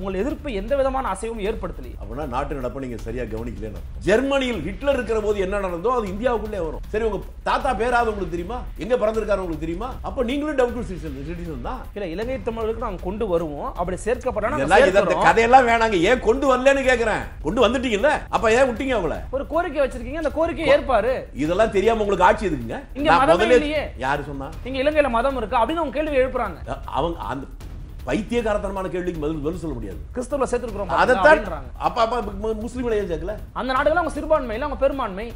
உங்கள் எதிர்ப்பு எந்த விதமான அசைவும் ஏற்படுத்தலை அப்படின்னா நாட்டு நடப்ப நீங்க சரியா கவனிக்கல ஜெர்மனியில் ஹிட்லர் இருக்கிற போது என்ன நடந்தோ அது இந்தியாவுக்குள்ளே வரும் சரி உங்க தாத்தா பேராது உங்களுக்கு தெரியுமா எங்க பிறந்திருக்காரு உங்களுக்கு தெரியுமா அப்ப நீங்களும் டபுள் சிட்டிசன் தான் இல்ல இலங்கை தமிழர்களுக்கு நாங்க கொண்டு வருவோம் அப்படி சேர்க்கப்பட்டா கதையெல்லாம் வேணாங்க ஏன் கொண்டு வரலன்னு கேக்குறேன் கொண்டு வந்துட்டீங்கல்ல அப்ப ஏன் விட்டீங்க அவங்கள ஒரு கோரிக்கை வச்சிருக்கீங்க அந்த கோரிக்கை ஏற்பாரு இதெல்லாம் தெரியாம உங்களுக்கு ஆட்சி எதுக்குங்க இங்க மதம் இல்லையே யாரு சொன்னா நீங்க இலங்கையில மதம் இருக்கா அப்படின்னு அவங்க கேள்வி எழுப்புறாங்க அவங்க அந்த பைத்தியகாரத்தனமான கேள்விக்கு பதில் பதில் சொல்ல முடியாது கிறிஸ்தவ சேர்த்துருக்கிறோம் அதைத்தான் அப்பா அப்பா முஸ்லீம்களை ஏன் சேர்க்கல அந்த நாடுகள் அவங்க இல்லை அவங்க பெரும்பான்மை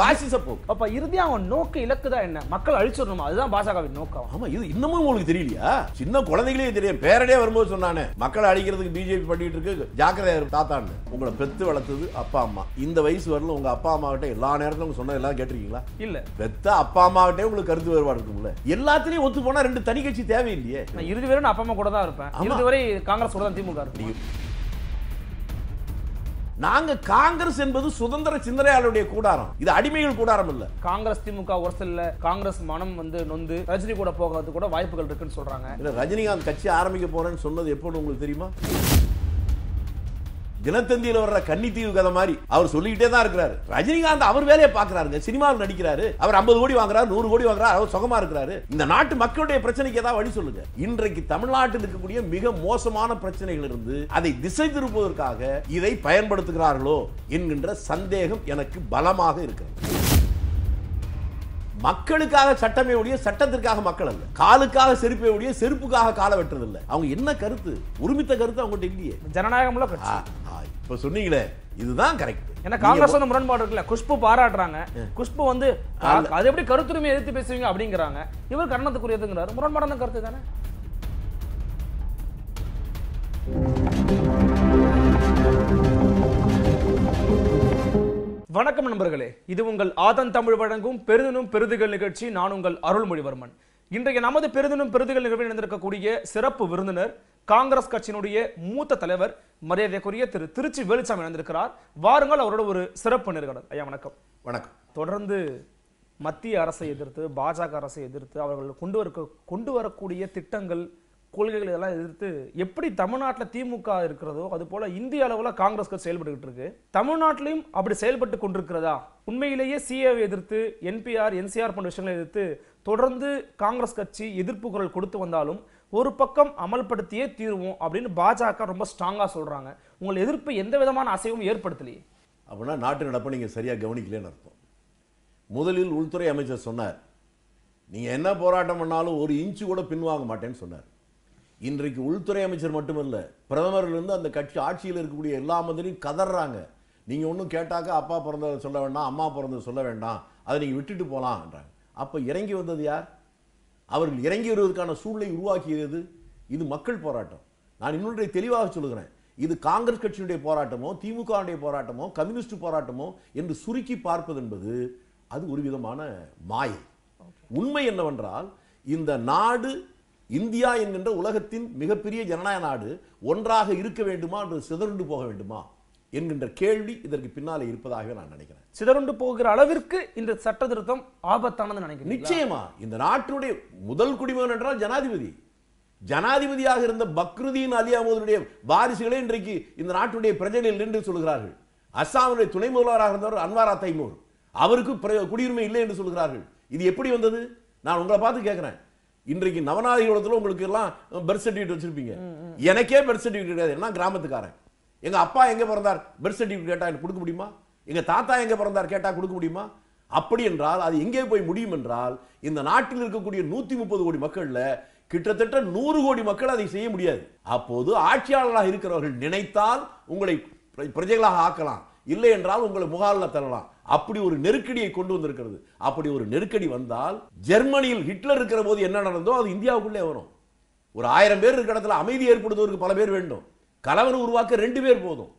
பாசிச போக்கு அப்ப இறுதியா அவன் நோக்கு இலக்கு தான் என்ன மக்கள் அழிச்சிடணுமா அதுதான் பாஜகவின் நோக்கம் ஆமா இது இன்னமும் உங்களுக்கு தெரியலையா சின்ன குழந்தைகளே தெரியும் பேரடே வரும்போது சொன்னானே மக்களை அழிக்கிறதுக்கு பிஜேபி பண்ணிட்டு இருக்கு ஜாக்கிரதையா இருக்கு தாத்தான்னு உங்களை பெத்து வளர்த்தது அப்பா அம்மா இந்த வயசு வரல உங்க அப்பா அம்மா கிட்ட எல்லா நேரத்திலும் சொன்னது எல்லாம் கேட்டிருக்கீங்களா இல்ல பெத்த அப்பா அம்மா கிட்டே உங்களுக்கு கருத்து வேறுபாடு இருக்கும்ல எல்லாத்துலயும் ஒத்து போனா ரெண்டு தனி கட்சி தேவையில்லையே நான் இறுதி வரை நான் அப்பா அம்மா கூட தான் இருப்பேன் இறுதி வரை காங்கிரஸ் கூட தான் திமுக இருக்கு நாங்க காங்கிரஸ் என்பது சுதந்திர சிந்தனையாளருடைய கூடாரம் இது அடிமைகள் கூடாரம் இல்ல காங்கிரஸ் திமுக ஒரு சில காங்கிரஸ் மனம் வந்து நொந்து ரஜினி கூட போகிறது கூட வாய்ப்புகள் இருக்குன்னு சொல்றாங்க ரஜினிகாந்த் கட்சி ஆரம்பிக்க போறேன்னு சொன்னது எப்போன்னு உங்களுக்கு தெரியுமா தினத்தந்தியில் வர்ற கன்னித்தீவு கதை மாதிரி அவர் சொல்லிக்கிட்டே தான் இருக்கிறாரு ரஜினிகாந்த் அவர் வேலையை பாக்குறாருங்க சினிமாவில் நடிக்கிறாரு அவர் ஐம்பது கோடி வாங்குறாரு நூறு கோடி வாங்குறாரு அவர் சுகமா இருக்கிறாரு இந்த நாட்டு மக்களுடைய பிரச்சனைக்கு ஏதாவது வழி சொல்லுங்க இன்றைக்கு தமிழ்நாட்டில் இருக்கக்கூடிய மிக மோசமான பிரச்சனைகள் இருந்து அதை திசை திருப்புவதற்காக இதை பயன்படுத்துகிறார்களோ என்கின்ற சந்தேகம் எனக்கு பலமாக இருக்கிறது மக்களுக்காக சட்டமே ஒழிய சட்டத்திற்காக மக்கள் அல்ல காலுக்காக செருப்பே ஒழிய செருப்புக்காக கால வெட்டுறது இல்லை அவங்க என்ன கருத்து ஒருமித்த கருத்து அவங்ககிட்ட இல்லையே ஜனநாயகம்ல இப்ப சொன்னீங்களே இதுதான் கரெக்ட் ஏன்னா காங்கிரஸ் வந்து முரண்பாடு இருக்குல்ல குஷ்பு பாராட்டுறாங்க குஷ்பு வந்து அது எப்படி கருத்துரிமை எதிர்த்து பேசுவீங்க அப்படிங்கிறாங்க இவர் கர்ணத்துக்குரியதுங்கிறாரு முரண்பாடான கருத்து தானே Thank you. வணக்கம் நண்பர்களே இது உங்கள் ஆதன் தமிழ் வழங்கும் பெருதனும் பெருதுகள் நிகழ்ச்சி நான் உங்கள் அருள்மொழிவர்மன் இன்றைய நமது பெருதனும் பெருதுகள் நிகழ்வில் நடந்திருக்கக்கூடிய சிறப்பு விருந்தினர் காங்கிரஸ் கட்சியினுடைய மூத்த தலைவர் மரியாதைக்குரிய திரு திருச்சி வேலுச்சாமி நடந்திருக்கிறார் வாருங்கள் அவரோட ஒரு சிறப்பு நிறுவனர் ஐயா வணக்கம் வணக்கம் தொடர்ந்து மத்திய அரசை எதிர்த்து பாஜக அரசை எதிர்த்து அவர்கள் கொண்டு வர கொண்டு வரக்கூடிய திட்டங்கள் கொள்கைகள் இதெல்லாம் எதிர்த்து எப்படி தமிழ்நாட்டில் திமுக இருக்கிறதோ அது போல இந்திய அளவில் காங்கிரஸ் கட்சி செயல்பட்டு இருக்கு தமிழ்நாட்டிலையும் அப்படி செயல்பட்டு கொண்டிருக்கிறதா உண்மையிலேயே சிஏவை எதிர்த்து என்பிஆர் என்சிஆர் போன்ற விஷயங்களை எதிர்த்து தொடர்ந்து காங்கிரஸ் கட்சி எதிர்ப்பு குரல் கொடுத்து வந்தாலும் ஒரு பக்கம் அமல்படுத்தியே தீர்வோம் அப்படின்னு பாஜக ரொம்ப ஸ்ட்ராங்காக சொல்கிறாங்க உங்கள் எதிர்ப்பு எந்த விதமான அசைவும் ஏற்படுத்தலையே அப்படின்னா நாட்டு நடப்பை நீங்கள் சரியாக கவனிக்கலன்னு அர்த்தம் முதலில் உள்துறை அமைச்சர் சொன்னார் நீங்கள் என்ன போராட்டம் பண்ணாலும் ஒரு இன்ச்சு கூட பின்வாங்க மாட்டேன்னு சொன்னார் இன்றைக்கு உள்துறை அமைச்சர் மட்டுமல்ல பிரதமர்லேருந்து அந்த கட்சி ஆட்சியில் இருக்கக்கூடிய எல்லா மந்திரியும் கதறாங்க நீங்கள் ஒன்றும் கேட்டாக்க அப்பா பிறந்ததை சொல்ல வேண்டாம் அம்மா பிறந்த சொல்ல வேண்டாம் அதை நீங்கள் விட்டுட்டு போகலாம்ன்றாங்க அப்போ இறங்கி வந்தது யார் அவர்கள் இறங்கி வருவதற்கான சூழ்நிலை உருவாக்கியது இது மக்கள் போராட்டம் நான் இன்னொன்றை தெளிவாக சொல்லுகிறேன் இது காங்கிரஸ் கட்சியினுடைய போராட்டமோ திமுகவுடைய போராட்டமோ கம்யூனிஸ்ட் போராட்டமோ என்று சுருக்கி பார்ப்பது என்பது அது ஒரு விதமான மாயை உண்மை என்னவென்றால் இந்த நாடு இந்தியா என்கின்ற உலகத்தின் மிகப்பெரிய ஜனநாயக நாடு ஒன்றாக இருக்க வேண்டுமா என்று சிதறுண்டு போக வேண்டுமா என்கின்ற கேள்வி இதற்கு பின்னாலே இருப்பதாகவே நான் நினைக்கிறேன் சிதறுண்டு போகிற அளவிற்கு இந்த சட்ட திருத்தம் ஆபத்தானது நினைக்கிறேன் நிச்சயமா இந்த நாட்டினுடைய முதல் குடிமகன் என்றால் ஜனாதிபதி ஜனாதிபதியாக இருந்த பக்ருதீன் அலி அமோதனுடைய வாரிசுகளே இன்றைக்கு இந்த நாட்டுடைய பிரஜனையில் நின்று சொல்கிறார்கள் அஸ்ஸாமுடைய துணை முதல்வராக இருந்தவர் அன்வாரா தைமூர் அவருக்கு குடியுரிமை இல்லை என்று சொல்கிறார்கள் இது எப்படி வந்தது நான் உங்களை பார்த்து கேட்கிறேன் இன்றைக்கு நவநாதிகளத்தில் உங்களுக்கு எல்லாம் பர்த் சர்டிஃபிகேட் வச்சிருப்பீங்க எனக்கே பர்த் சர்டிஃபிகேட் கிடையாது என்ன கிராமத்துக்காரன் எங்க அப்பா எங்க பிறந்தார் பர்த் சர்டிஃபிகேட் கேட்டா எனக்கு கொடுக்க முடியுமா எங்க தாத்தா எங்க பிறந்தார் கேட்டா கொடுக்க முடியுமா அப்படி என்றால் அது எங்கே போய் முடியும் என்றால் இந்த நாட்டில் இருக்கக்கூடிய நூத்தி முப்பது கோடி மக்கள்ல கிட்டத்தட்ட நூறு கோடி மக்கள் அதை செய்ய முடியாது அப்போது ஆட்சியாளராக இருக்கிறவர்கள் நினைத்தால் உங்களை பிரஜைகளாக ஆக்கலாம் இல்லை என்றால் உங்களை முகாலில் தள்ளலாம் அப்படி ஒரு நெருக்கடியை கொண்டு வந்திருக்கிறது அப்படி ஒரு நெருக்கடி வந்தால் ஜெர்மனியில் ஹிட்லர் இருக்கிற போது என்ன நடந்தோ அது இந்தியாவுக்குள்ளே வரும் ஒரு ஆயிரம் பேர் இருக்கிற இடத்துல அமைதி ஏற்படுத்துவதற்கு பல பேர் வேண்டும் கலவரம் உருவாக்க ரெண்டு பேர் போதும்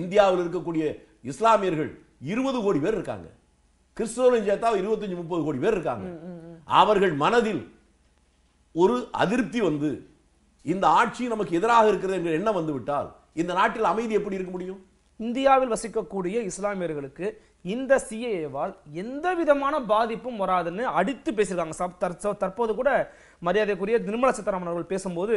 இந்தியாவில் இருக்கக்கூடிய இஸ்லாமியர்கள் இருபது கோடி பேர் இருக்காங்க கிறிஸ்தவரும் சேர்த்தா இருபத்தஞ்சு முப்பது கோடி பேர் இருக்காங்க அவர்கள் மனதில் ஒரு அதிருப்தி வந்து இந்த ஆட்சி நமக்கு எதிராக இருக்கிறது என்ற எண்ணம் விட்டால் இந்த நாட்டில் அமைதி எப்படி இருக்க முடியும் இந்தியாவில் வசிக்கக்கூடிய இஸ்லாமியர்களுக்கு இந்த சிஏவால் எந்த விதமான பாதிப்பும் வராதுன்னு அடித்து பேசியிருக்காங்க சப் தற்போது கூட மரியாதைக்குரிய நிர்மலா சீதாராமன் அவர்கள் பேசும்போது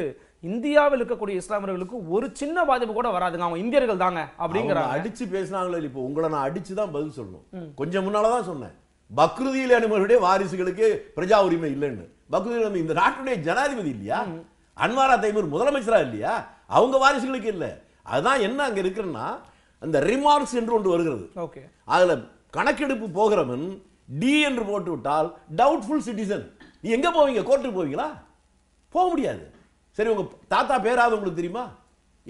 இந்தியாவில் இருக்கக்கூடிய இஸ்லாமியர்களுக்கு ஒரு சின்ன பாதிப்பு கூட வராதுங்க அவங்க இந்தியர்கள் தாங்க அப்படிங்கிற அடிச்சு பேசினாங்களோ இப்போ உங்களை நான் அடிச்சு தான் பதில் சொல்லணும் கொஞ்சம் முன்னாலதான் சொன்னேன் பக்ருதியில் அனுமதியுடைய வாரிசுகளுக்கு பிரஜா உரிமை இல்லைன்னு பக்ருதியில் இந்த நாட்டுடைய ஜனாதிபதி இல்லையா அன்வாரா தைமூர் முதலமைச்சரா இல்லையா அவங்க வாரிசுகளுக்கு இல்லை அதுதான் என்ன அங்க இருக்குன்னா அந்த ரிமார்க்ஸ் என்று ஒன்று வருகிறது ஓகே அதில் கணக்கெடுப்பு போகிறவன் டி என்று போட்டு விட்டால் டவுட்ஃபுல் சிட்டிசன் நீ எங்கே போவீங்க கோர்ட்டுக்கு போவீங்களா போக முடியாது சரி உங்கள் தாத்தா பேராது உங்களுக்கு தெரியுமா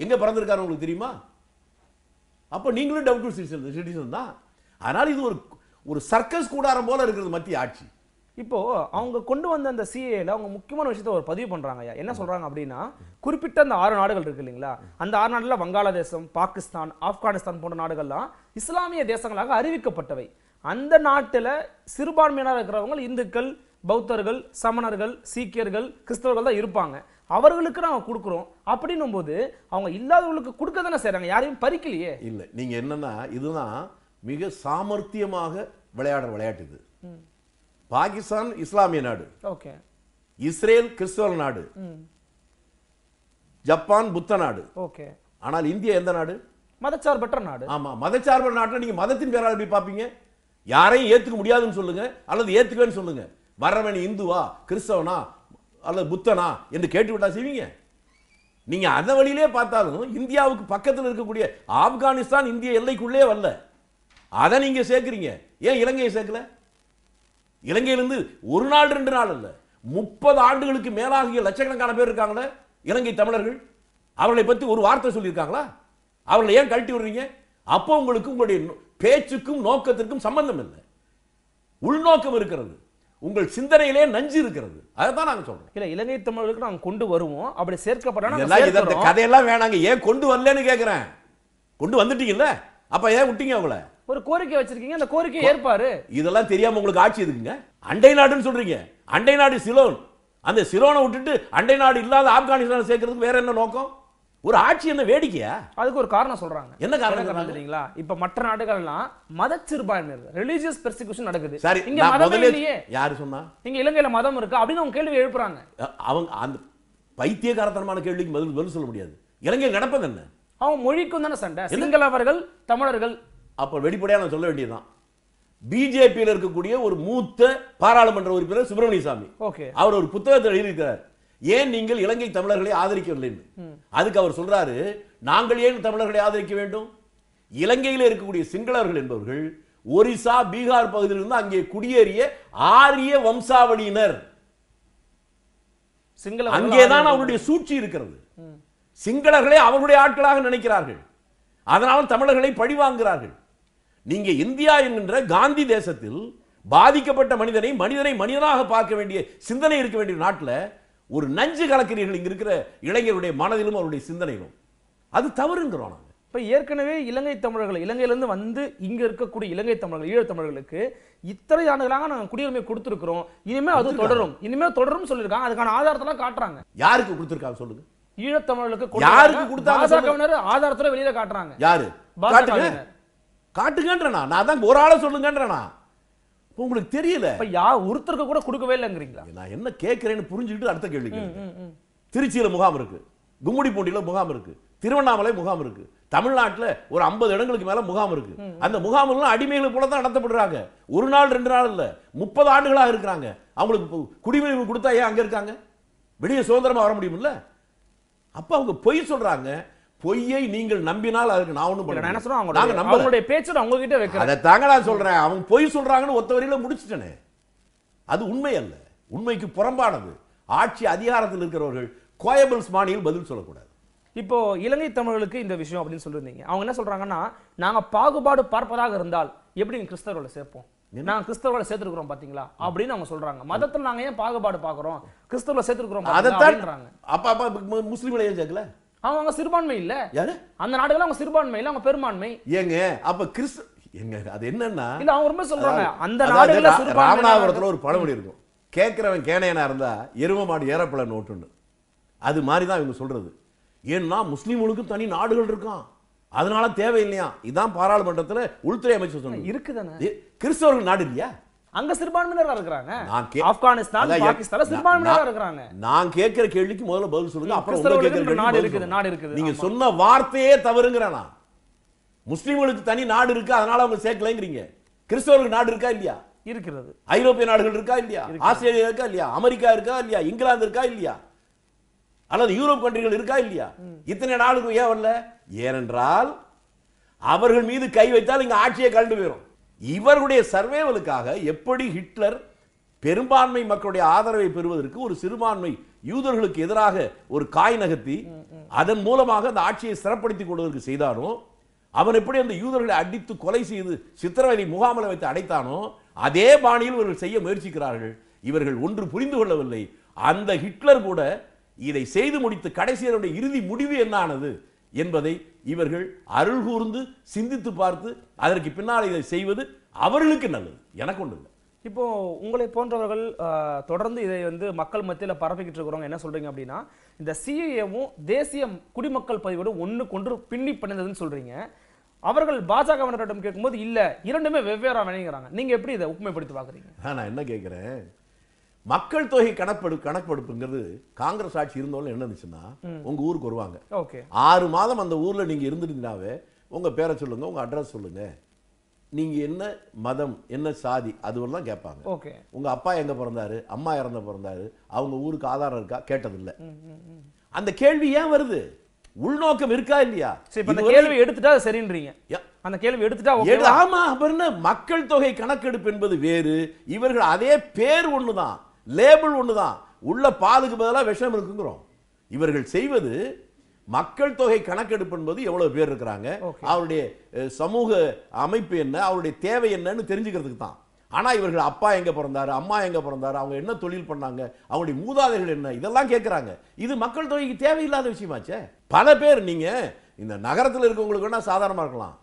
எங்கே பிறந்திருக்காரு உங்களுக்கு தெரியுமா அப்போ நீங்களும் டவுட்ஃபுல் சிட்டிசன் சிட்டிசன் தான் அதனால் இது ஒரு ஒரு சர்க்கஸ் கூடாரம் போல இருக்கிறது மத்திய ஆட்சி இப்போ அவங்க கொண்டு வந்த அந்த சிஏல அவங்க முக்கியமான விஷயத்த ஒரு பதிவு பண்றாங்க என்ன சொல்றாங்க அப்படின்னா குறிப்பிட்ட அந்த ஆறு நாடுகள் இருக்கு இல்லைங்களா அந்த ஆறு நாடுல வங்காளதேசம் பாகிஸ்தான் ஆப்கானிஸ்தான் போன்ற நாடுகள்லாம் இஸ்லாமிய தேசங்களாக அறிவிக்கப்பட்டவை அந்த நாட்டில் சிறுபான்மையினராக இருக்கிறவங்க இந்துக்கள் பௌத்தர்கள் சமணர்கள் சீக்கியர்கள் கிறிஸ்தவர்கள் தான் இருப்பாங்க அவர்களுக்கு நாங்கள் கொடுக்குறோம் அப்படின்னும் போது அவங்க இல்லாதவங்களுக்கு கொடுக்க தானே செய்கிறாங்க யாரையும் பறிக்கலையே இல்லை நீங்கள் என்னன்னா இதுதான் மிக சாமர்த்தியமாக விளையாடுற விளையாட்டு இது பாகிஸ்தான் இஸ்லாமிய நாடு ஓகே இஸ்ரேல் கிறிஸ்தவ நாடு ஜப்பான் புத்த நாடு ஓகே ஆனால் இந்தியா எந்த நாடு மதச்சார்பற்ற நாடு ஆமா மதச்சார்பற்ற நாட்டை நீங்க மதத்தின் பேரால் எப்படி பாப்பீங்க யாரையும் ஏத்துக்க முடியாதுன்னு சொல்லுங்க அல்லது ஏத்துக்குவேன்னு சொல்லுங்க வர்றவன் இந்துவா கிறிஸ்தவனா அல்லது புத்தனா என்று கேட்டு விட்டா செய்வீங்க நீங்க அந்த வழியிலே பார்த்தாலும் இந்தியாவுக்கு பக்கத்தில் இருக்கக்கூடிய ஆப்கானிஸ்தான் இந்திய எல்லைக்குள்ளே வரல அதை நீங்க சேர்க்குறீங்க ஏன் இலங்கையை சேர்க்கல இலங்கையிலிருந்து ஒரு நாள் ரெண்டு நாள் அல்ல முப்பது ஆண்டுகளுக்கு மேலாகிய லட்சக்கணக்கான பேர் இருக்காங்களே இலங்கை தமிழர்கள் அவர்களை பற்றி ஒரு வார்த்தை சொல்லியிருக்காங்களா அவர்களை ஏன் கழட்டி விடுறீங்க அப்போ உங்களுக்கு உங்களுடைய பேச்சுக்கும் நோக்கத்திற்கும் சம்பந்தம் இல்லை உள்நோக்கம் இருக்கிறது உங்கள் சிந்தனையிலே நஞ்சு இருக்கிறது அதைத்தான் நாங்க நாங்கள் சொல்றோம் இல்ல இலங்கை தமிழர்களுக்கு நாங்கள் கொண்டு வருவோம் அப்படி சேர்க்கப்பட்ட கதையெல்லாம் வேணாங்க ஏன் கொண்டு வரலன்னு கேட்குறேன் கொண்டு வந்துட்டீங்கல்ல அப்போ ஏன் விட்டீங்க அவங்கள ஒரு கோரிக்கை வச்சிருக்கீங்க அந்த கோரிக்கை ஏற்பாரு இதெல்லாம் தெரியாம உங்களுக்கு ஆட்சி எதுக்குங்க அண்டை நாடுன்னு சொல்றீங்க அண்டை நாடு சிலோன் அந்த சிலோனை விட்டுட்டு அண்டை நாடு இல்லாத ஆப்கானிஸ்தான் சேர்க்கறதுக்கு வேற என்ன நோக்கம் ஒரு ஆட்சி என்ன வேடிக்கையா அதுக்கு ஒரு காரணம் சொல்றாங்க என்ன காரணம் தெரியுங்களா இப்ப மற்ற நாடுகள்லாம் மத சிறுபான்மை ரிலிஜியஸ் பெர்சிகூஷன் நடக்குது சரி இங்க மதம் இல்லையே யாரு சொன்னா இங்க இலங்கையில மதம் இருக்கு அப்படின்னு அவங்க கேள்வி எழுப்புறாங்க அவங்க அந்த பைத்தியகாரத்தனமான கேள்விக்கு பதில் பதில் சொல்ல முடியாது இலங்கையில் நடப்பது என்ன அவங்க மொழிக்கும் தானே சண்டை சிங்களவர்கள் தமிழர்கள் அப்போ வெளிப்படையாக நான் சொல்ல வேண்டியதுதான் பிஜேபியில் இருக்கக்கூடிய ஒரு மூத்த பாராளுமன்ற உறுப்பினர் சுப்பிரமணிய சாமி அவர் ஒரு புத்தகத்தை எழுதியிருக்கிறார் ஏன் நீங்கள் இலங்கை தமிழர்களை ஆதரிக்கவில்லை அதுக்கு அவர் சொல்றாரு நாங்கள் ஏன் தமிழர்களை ஆதரிக்க வேண்டும் இலங்கையில் இருக்கக்கூடிய சிங்களவர்கள் என்பவர்கள் ஒரிசா பீகார் பகுதியிலிருந்து அங்கே குடியேறிய ஆரிய வம்சாவளியினர் அங்கேதான் அவருடைய சூழ்ச்சி இருக்கிறது சிங்களர்களை அவருடைய ஆட்களாக நினைக்கிறார்கள் அதனால் தமிழர்களை பழிவாங்குகிறார்கள் நீங்க இந்தியா என்கின்ற காந்தி தேசத்தில் பாதிக்கப்பட்ட மனிதனை மனிதனை மனிதனாக பார்க்க வேண்டிய சிந்தனை இருக்க வேண்டிய நாட்டில் ஒரு நஞ்சு கலக்கிறீர்கள் இங்க இருக்கிற இளைஞருடைய மனதிலும் அவருடைய சிந்தனையிலும் அது தவறுங்கிறோம் நாங்கள் இப்போ ஏற்கனவே இலங்கை தமிழர்கள் இலங்கையிலேருந்து வந்து இங்கே இருக்கக்கூடிய இலங்கை தமிழர்கள் ஈழத் தமிழர்களுக்கு இத்தனை ஆண்டுகளாக நாங்கள் குடியுரிமை கொடுத்துருக்குறோம் இனிமேல் அது தொடரும் இனிமேல் தொடரும் சொல்லியிருக்காங்க அதுக்கான ஆதாரத்தெல்லாம் காட்டுறாங்க யாருக்கு கொடுத்துருக்காங்க சொல்லுங்க ஈழத்தமிழர்களுக்கு யாருக்கு கொடுத்தாங்க ஆதாரத்தோட வெளியில காட்டுறாங்க யாரு காட்டுங்கன்றண்ணா நான் அதான் ஒரு ஆளை சொல்லுங்கன்றண்ணா உங்களுக்கு தெரியல இப்போ யா ஒருத்தருக்கு கூட கொடுக்கவே இல்லைங்கிறீங்களா நான் என்ன கேட்குறேன்னு புரிஞ்சுக்கிட்டு அடுத்த கேள்வி திருச்சியில முகாம் இருக்கு கும்முடி பூண்டியில் முகாம் இருக்கு திருவண்ணாமலை முகாம் இருக்கு தமிழ்நாட்டில் ஒரு ஐம்பது இடங்களுக்கு மேல முகாம் இருக்கு அந்த முகாம்லாம் அடிமைகளை போல தான் நடத்தப்படுறாங்க ஒரு நாள் ரெண்டு நாள் இல்ல முப்பது ஆண்டுகளாக இருக்கிறாங்க அவங்களுக்கு குடிமைப்பு கொடுத்தா ஏன் அங்க இருக்காங்க வெளியே சுதந்திரமா வர முடியும்ல அப்ப அவங்க பொய் சொல்றாங்க பொய்யை நீங்கள் நம்பினால் அதுக்கு நான் ஒன்றும் பண்ண என்ன சொல்றேன் அவங்க அவங்களுடைய பேச்சு அவங்க கிட்ட வைக்கிறேன் அதை தாங்க நான் சொல்றேன் அவங்க பொய் சொல்றாங்கன்னு ஒத்த வரையில அது உண்மை அல்ல உண்மைக்கு புறம்பானது ஆட்சி அதிகாரத்தில் இருக்கிறவர்கள் கோயபிள்ஸ் மாநிலம் பதில் சொல்லக்கூடாது இப்போ இலங்கை தமிழர்களுக்கு இந்த விஷயம் அப்படின்னு சொல்லிருந்தீங்க அவங்க என்ன சொல்றாங்கன்னா நாங்க பாகுபாடு பார்ப்பதாக இருந்தால் எப்படி கிறிஸ்தவர்களை சேர்ப்போம் நாங்க கிறிஸ்தவர்களை சேர்த்திருக்கிறோம் பாத்தீங்களா அப்படின்னு அவங்க சொல்றாங்க மதத்தில் நாங்க ஏன் பாகுபாடு பாக்குறோம் கிறிஸ்தவர்களை சேர்த்துருக்கிறோம் அதைத்தான் அப்ப அப்பா முஸ்லீம்களை ஏன் சேர்க்கல அவங்க சிறுபான்மை இல்ல யாரு அந்த நாடுகள் அவங்க சிறுபான்மை இல்ல அவங்க பெரும்பான்மை ஏங்க அப்ப கிறிஸ்து எங்க அது என்னன்னா இல்ல அவங்க ரொம்ப சொல்றாங்க அந்த நாடுகள்ல ராமநாதபுரத்துல ஒரு பழமொழி இருக்கும் கேட்கிறவன் கேனையனா இருந்தா எரும மாடு ஏறப்பல நோட்டு அது மாதிரி தான் இவங்க சொல்றது ஏன்னா முஸ்லீம்களுக்கும் தனி நாடுகள் இருக்கான் அதனால தேவையில்லையா இதான் பாராளுமன்றத்தில் உள்துறை அமைச்சர் சொன்னாங்க இருக்குதானே கிறிஸ்தவர்கள் நாடு இல்லையா அங்க சிறுபான்மையினரா இருக்கிறாங்க ஆப்கானிஸ்தான் பாகிஸ்தான் சிறுபான்மையினரா இருக்கிறாங்க நான் கேட்கிற கேள்விக்கு முதல்ல பதில் சொல்லுங்க அப்புறம் நாடு இருக்குது நாடு இருக்குது நீங்க சொன்ன வார்த்தையே தவறுங்கறானா முஸ்லீம்களுக்கு தனி நாடு இருக்கு அதனால அவங்க சேர்க்கலங்கிறீங்க கிறிஸ்தவர்களுக்கு நாடு இருக்கா இல்லையா இருக்கிறது ஐரோப்பிய நாடுகள் இருக்கா இல்லையா ஆஸ்திரேலியா இருக்கா இல்லையா அமெரிக்கா இருக்கா இல்லையா இங்கிலாந்து இருக்கா இல்லையா அல்லது யூரோப் கண்ட்ரிகள் இருக்கா இல்லையா இத்தனை நாளுக்கு ஏன் வரல ஏனென்றால் அவர்கள் மீது கை வைத்தால் இங்க ஆட்சியை கழண்டு போயிடும் இவர்களுடைய சர்வேவலுக்காக எப்படி ஹிட்லர் பெரும்பான்மை மக்களுடைய ஆதரவை பெறுவதற்கு ஒரு சிறுபான்மை யூதர்களுக்கு எதிராக ஒரு காய் நகர்த்தி அதன் மூலமாக அந்த ஆட்சியை சிறப்படுத்திக் கொள்வதற்கு செய்தானோ அவன் எப்படி அந்த யூதர்களை அடித்து கொலை செய்து சித்திரவதை முகாமில் வைத்து அடைத்தானோ அதே பாணியில் இவர்கள் செய்ய முயற்சிக்கிறார்கள் இவர்கள் ஒன்று புரிந்து கொள்ளவில்லை அந்த ஹிட்லர் கூட இதை செய்து முடித்து கடைசியனுடைய இறுதி முடிவு என்னானது என்பதை இவர்கள் அருள் கூர்ந்து சிந்தித்து பார்த்து அதற்கு பின்னால் இதை செய்வது அவர்களுக்கு நல்லது எனக்கு ஒன்று இல்லை இப்போ உங்களை போன்றவர்கள் தொடர்ந்து இதை வந்து மக்கள் மத்தியில் பரப்பிக்கிட்டு இருக்கிறவங்க என்ன சொல்றீங்க அப்படின்னா இந்த சிஏஏவும் தேசிய குடிமக்கள் பதிவோடு ஒன்று கொன்று பின்னி பண்ணதுன்னு சொல்றீங்க அவர்கள் பாஜகவினரிடம் கேட்கும்போது இல்லை இரண்டுமே வெவ்வேறாக வினைங்கிறாங்க நீங்கள் எப்படி இதை உப்புமைப்படுத்தி பார்க்குறீங்க நான் என்ன கேட்குறேன் மக்கள் தொகை கணக்கெடு கணக்கெடுப்புங்கிறது காங்கிரஸ் ஆட்சி இருந்தவங்களும் என்ன இருந்துச்சுன்னா உங்க ஊருக்கு வருவாங்க ஆறு மாதம் அந்த ஊர்ல நீங்க இருந்துருந்தீங்கனாவே உங்க பேரை சொல்லுங்க உங்க அட்ரஸ் சொல்லுங்க நீங்க என்ன மதம் என்ன சாதி அதுவெல்லாம் கேட்பாங்க உங்க அப்பா எங்க பிறந்தாரு அம்மா இறந்த பிறந்தாரு அவங்க ஊருக்கு ஆதாரம் இருக்கா கேட்டதில்லை அந்த கேள்வி ஏன் வருது உள்நோக்கம் இருக்கா இல்லையா அந்த கேள்வி எடுத்துட்டா சரின்றீங்க அந்த கேள்வி எடுத்துட்டா ஆமா மக்கள் தொகை கணக்கெடுப்பு என்பது வேறு இவர்கள் அதே பேர் ஒண்ணுதான் லேபிள் ஒன்று தான் உள்ள பாலுக்கு பதிலாக விஷம் இருக்குங்கிறோம் இவர்கள் செய்வது மக்கள் தொகை கணக்கெடுப்பு என்பது எவ்வளவு பேர் இருக்கிறாங்க அவருடைய சமூக அமைப்பு என்ன அவருடைய தேவை என்னன்னு தெரிஞ்சுக்கிறதுக்கு தான் ஆனா இவர்கள் அப்பா எங்க பிறந்தாரு அம்மா எங்க பிறந்தாரு அவங்க என்ன தொழில் பண்ணாங்க அவங்களுடைய மூதாதைகள் என்ன இதெல்லாம் கேட்குறாங்க இது மக்கள் தொகைக்கு தேவையில்லாத விஷயமாச்சே பல பேர் நீங்க இந்த நகரத்தில் இருக்கவங்களுக்கு வேணால் சாதாரணமா இருக்கலாம்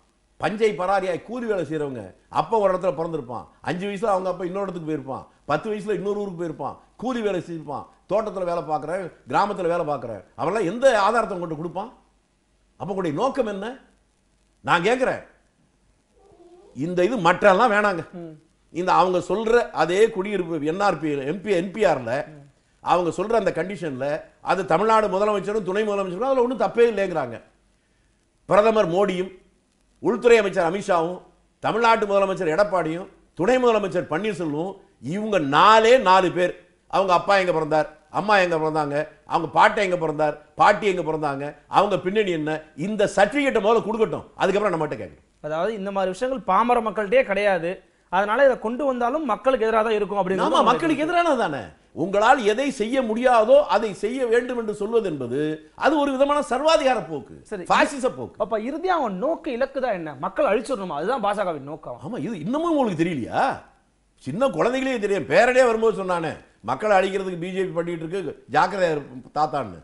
பஞ்சை பராரியாய் கூலி வேலை செய்கிறவங்க அப்போ ஒரு இடத்துல பிறந்திருப்பான் அஞ்சு வயசில் அவங்க அப்போ இன்னொரு இடத்துக்கு போயிருப்பான் பத்து வயசில் இன்னொரு ஊருக்கு போயிருப்பான் கூலி வேலை செஞ்சிருப்பான் தோட்டத்தில் வேலை பார்க்குறேன் கிராமத்தில் வேலை பார்க்குறேன் அவரெல்லாம் எந்த ஆதாரத்தை கொண்டு கொடுப்பான் அப்போ கூட நோக்கம் என்ன நான் கேட்குறேன் இந்த இது மற்றெல்லாம் வேணாங்க இந்த அவங்க சொல்கிற அதே குடியிருப்பு என்ஆர்பி எம்பி என்பிஆரில் அவங்க சொல்கிற அந்த கண்டிஷனில் அது தமிழ்நாடு முதலமைச்சரும் துணை முதலமைச்சரும் அதில் ஒன்றும் தப்பே இல்லைங்கிறாங்க பிரதமர் மோடியும் உள்துறை அமைச்சர் அமித்ஷாவும் தமிழ்நாட்டு முதலமைச்சர் எடப்பாடியும் துணை முதலமைச்சர் பன்னீர்செல்வம் இவங்க நாலே நாலு பேர் அவங்க அப்பா எங்கே பிறந்தார் அம்மா எங்கே பிறந்தாங்க அவங்க பாட்டை எங்கே பிறந்தார் பாட்டி எங்கே பிறந்தாங்க அவங்க பின்னணி என்ன இந்த சர்டிஃபிகேட்டை முதல்ல கொடுக்கட்டும் அதுக்கப்புறம் மட்டும் கேட்கணும் அதாவது இந்த மாதிரி விஷயங்கள் பாமர மக்கள்கிட்டே கிடையாது அதனால இதை கொண்டு வந்தாலும் மக்களுக்கு எதிராக தான் இருக்கும் அப்படின்னு மக்களுக்கு எதிரானது தானே உங்களால் எதை செய்ய முடியாதோ அதை செய்ய வேண்டும் என்று சொல்வது என்பது அது ஒரு விதமான சர்வாதிகார போக்கு சரி பாசிச போக்கு அப்ப இறுதியா அவன் நோக்கு இலக்கு தான் என்ன மக்கள் அழிச்சிடணுமா அதுதான் பாஜகவின் நோக்கம் ஆமா இது இன்னமும் உங்களுக்கு தெரியலையா சின்ன குழந்தைகளே தெரியும் பேரடே வரும்போது சொன்னானே மக்களை அழிக்கிறதுக்கு பிஜேபி பண்ணிட்டு இருக்கு ஜாக்கிரதையா தாத்தான்னு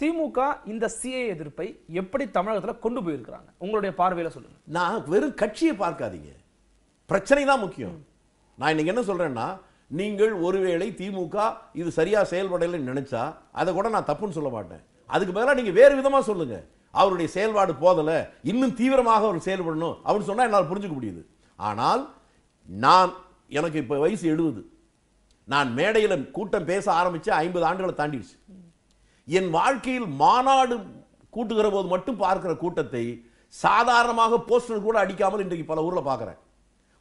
திமுக இந்த சிஏ எதிர்ப்பை எப்படி தமிழகத்தில் கொண்டு போயிருக்கிறாங்க உங்களுடைய பார்வையில் சொல்லுங்க நான் வெறும் கட்சியை பார்க்காதீங்க பிரச்சனை தான் முக்கியம் நான் இன்னைக்கு என்ன சொல்றேன்னா நீங்கள் ஒருவேளை திமுக இது சரியாக செயல்படலைன்னு நினச்சா அதை கூட நான் தப்புன்னு சொல்ல மாட்டேன் அதுக்கு பதிலாக நீங்கள் வேறு விதமாக சொல்லுங்கள் அவருடைய செயல்பாடு போதலை இன்னும் தீவிரமாக அவர் செயல்படணும் அப்படின்னு சொன்னால் என்னால் புரிஞ்சுக்க முடியுது ஆனால் நான் எனக்கு இப்போ வயசு எழுபது நான் மேடையில் கூட்டம் பேச ஆரம்பித்து ஐம்பது ஆண்டுகளை தாண்டிடுச்சு என் வாழ்க்கையில் மாநாடு கூட்டுகிற போது மட்டும் பார்க்கிற கூட்டத்தை சாதாரணமாக போஸ்டர் கூட அடிக்காமல் இன்றைக்கு பல ஊரில் பார்க்குறேன்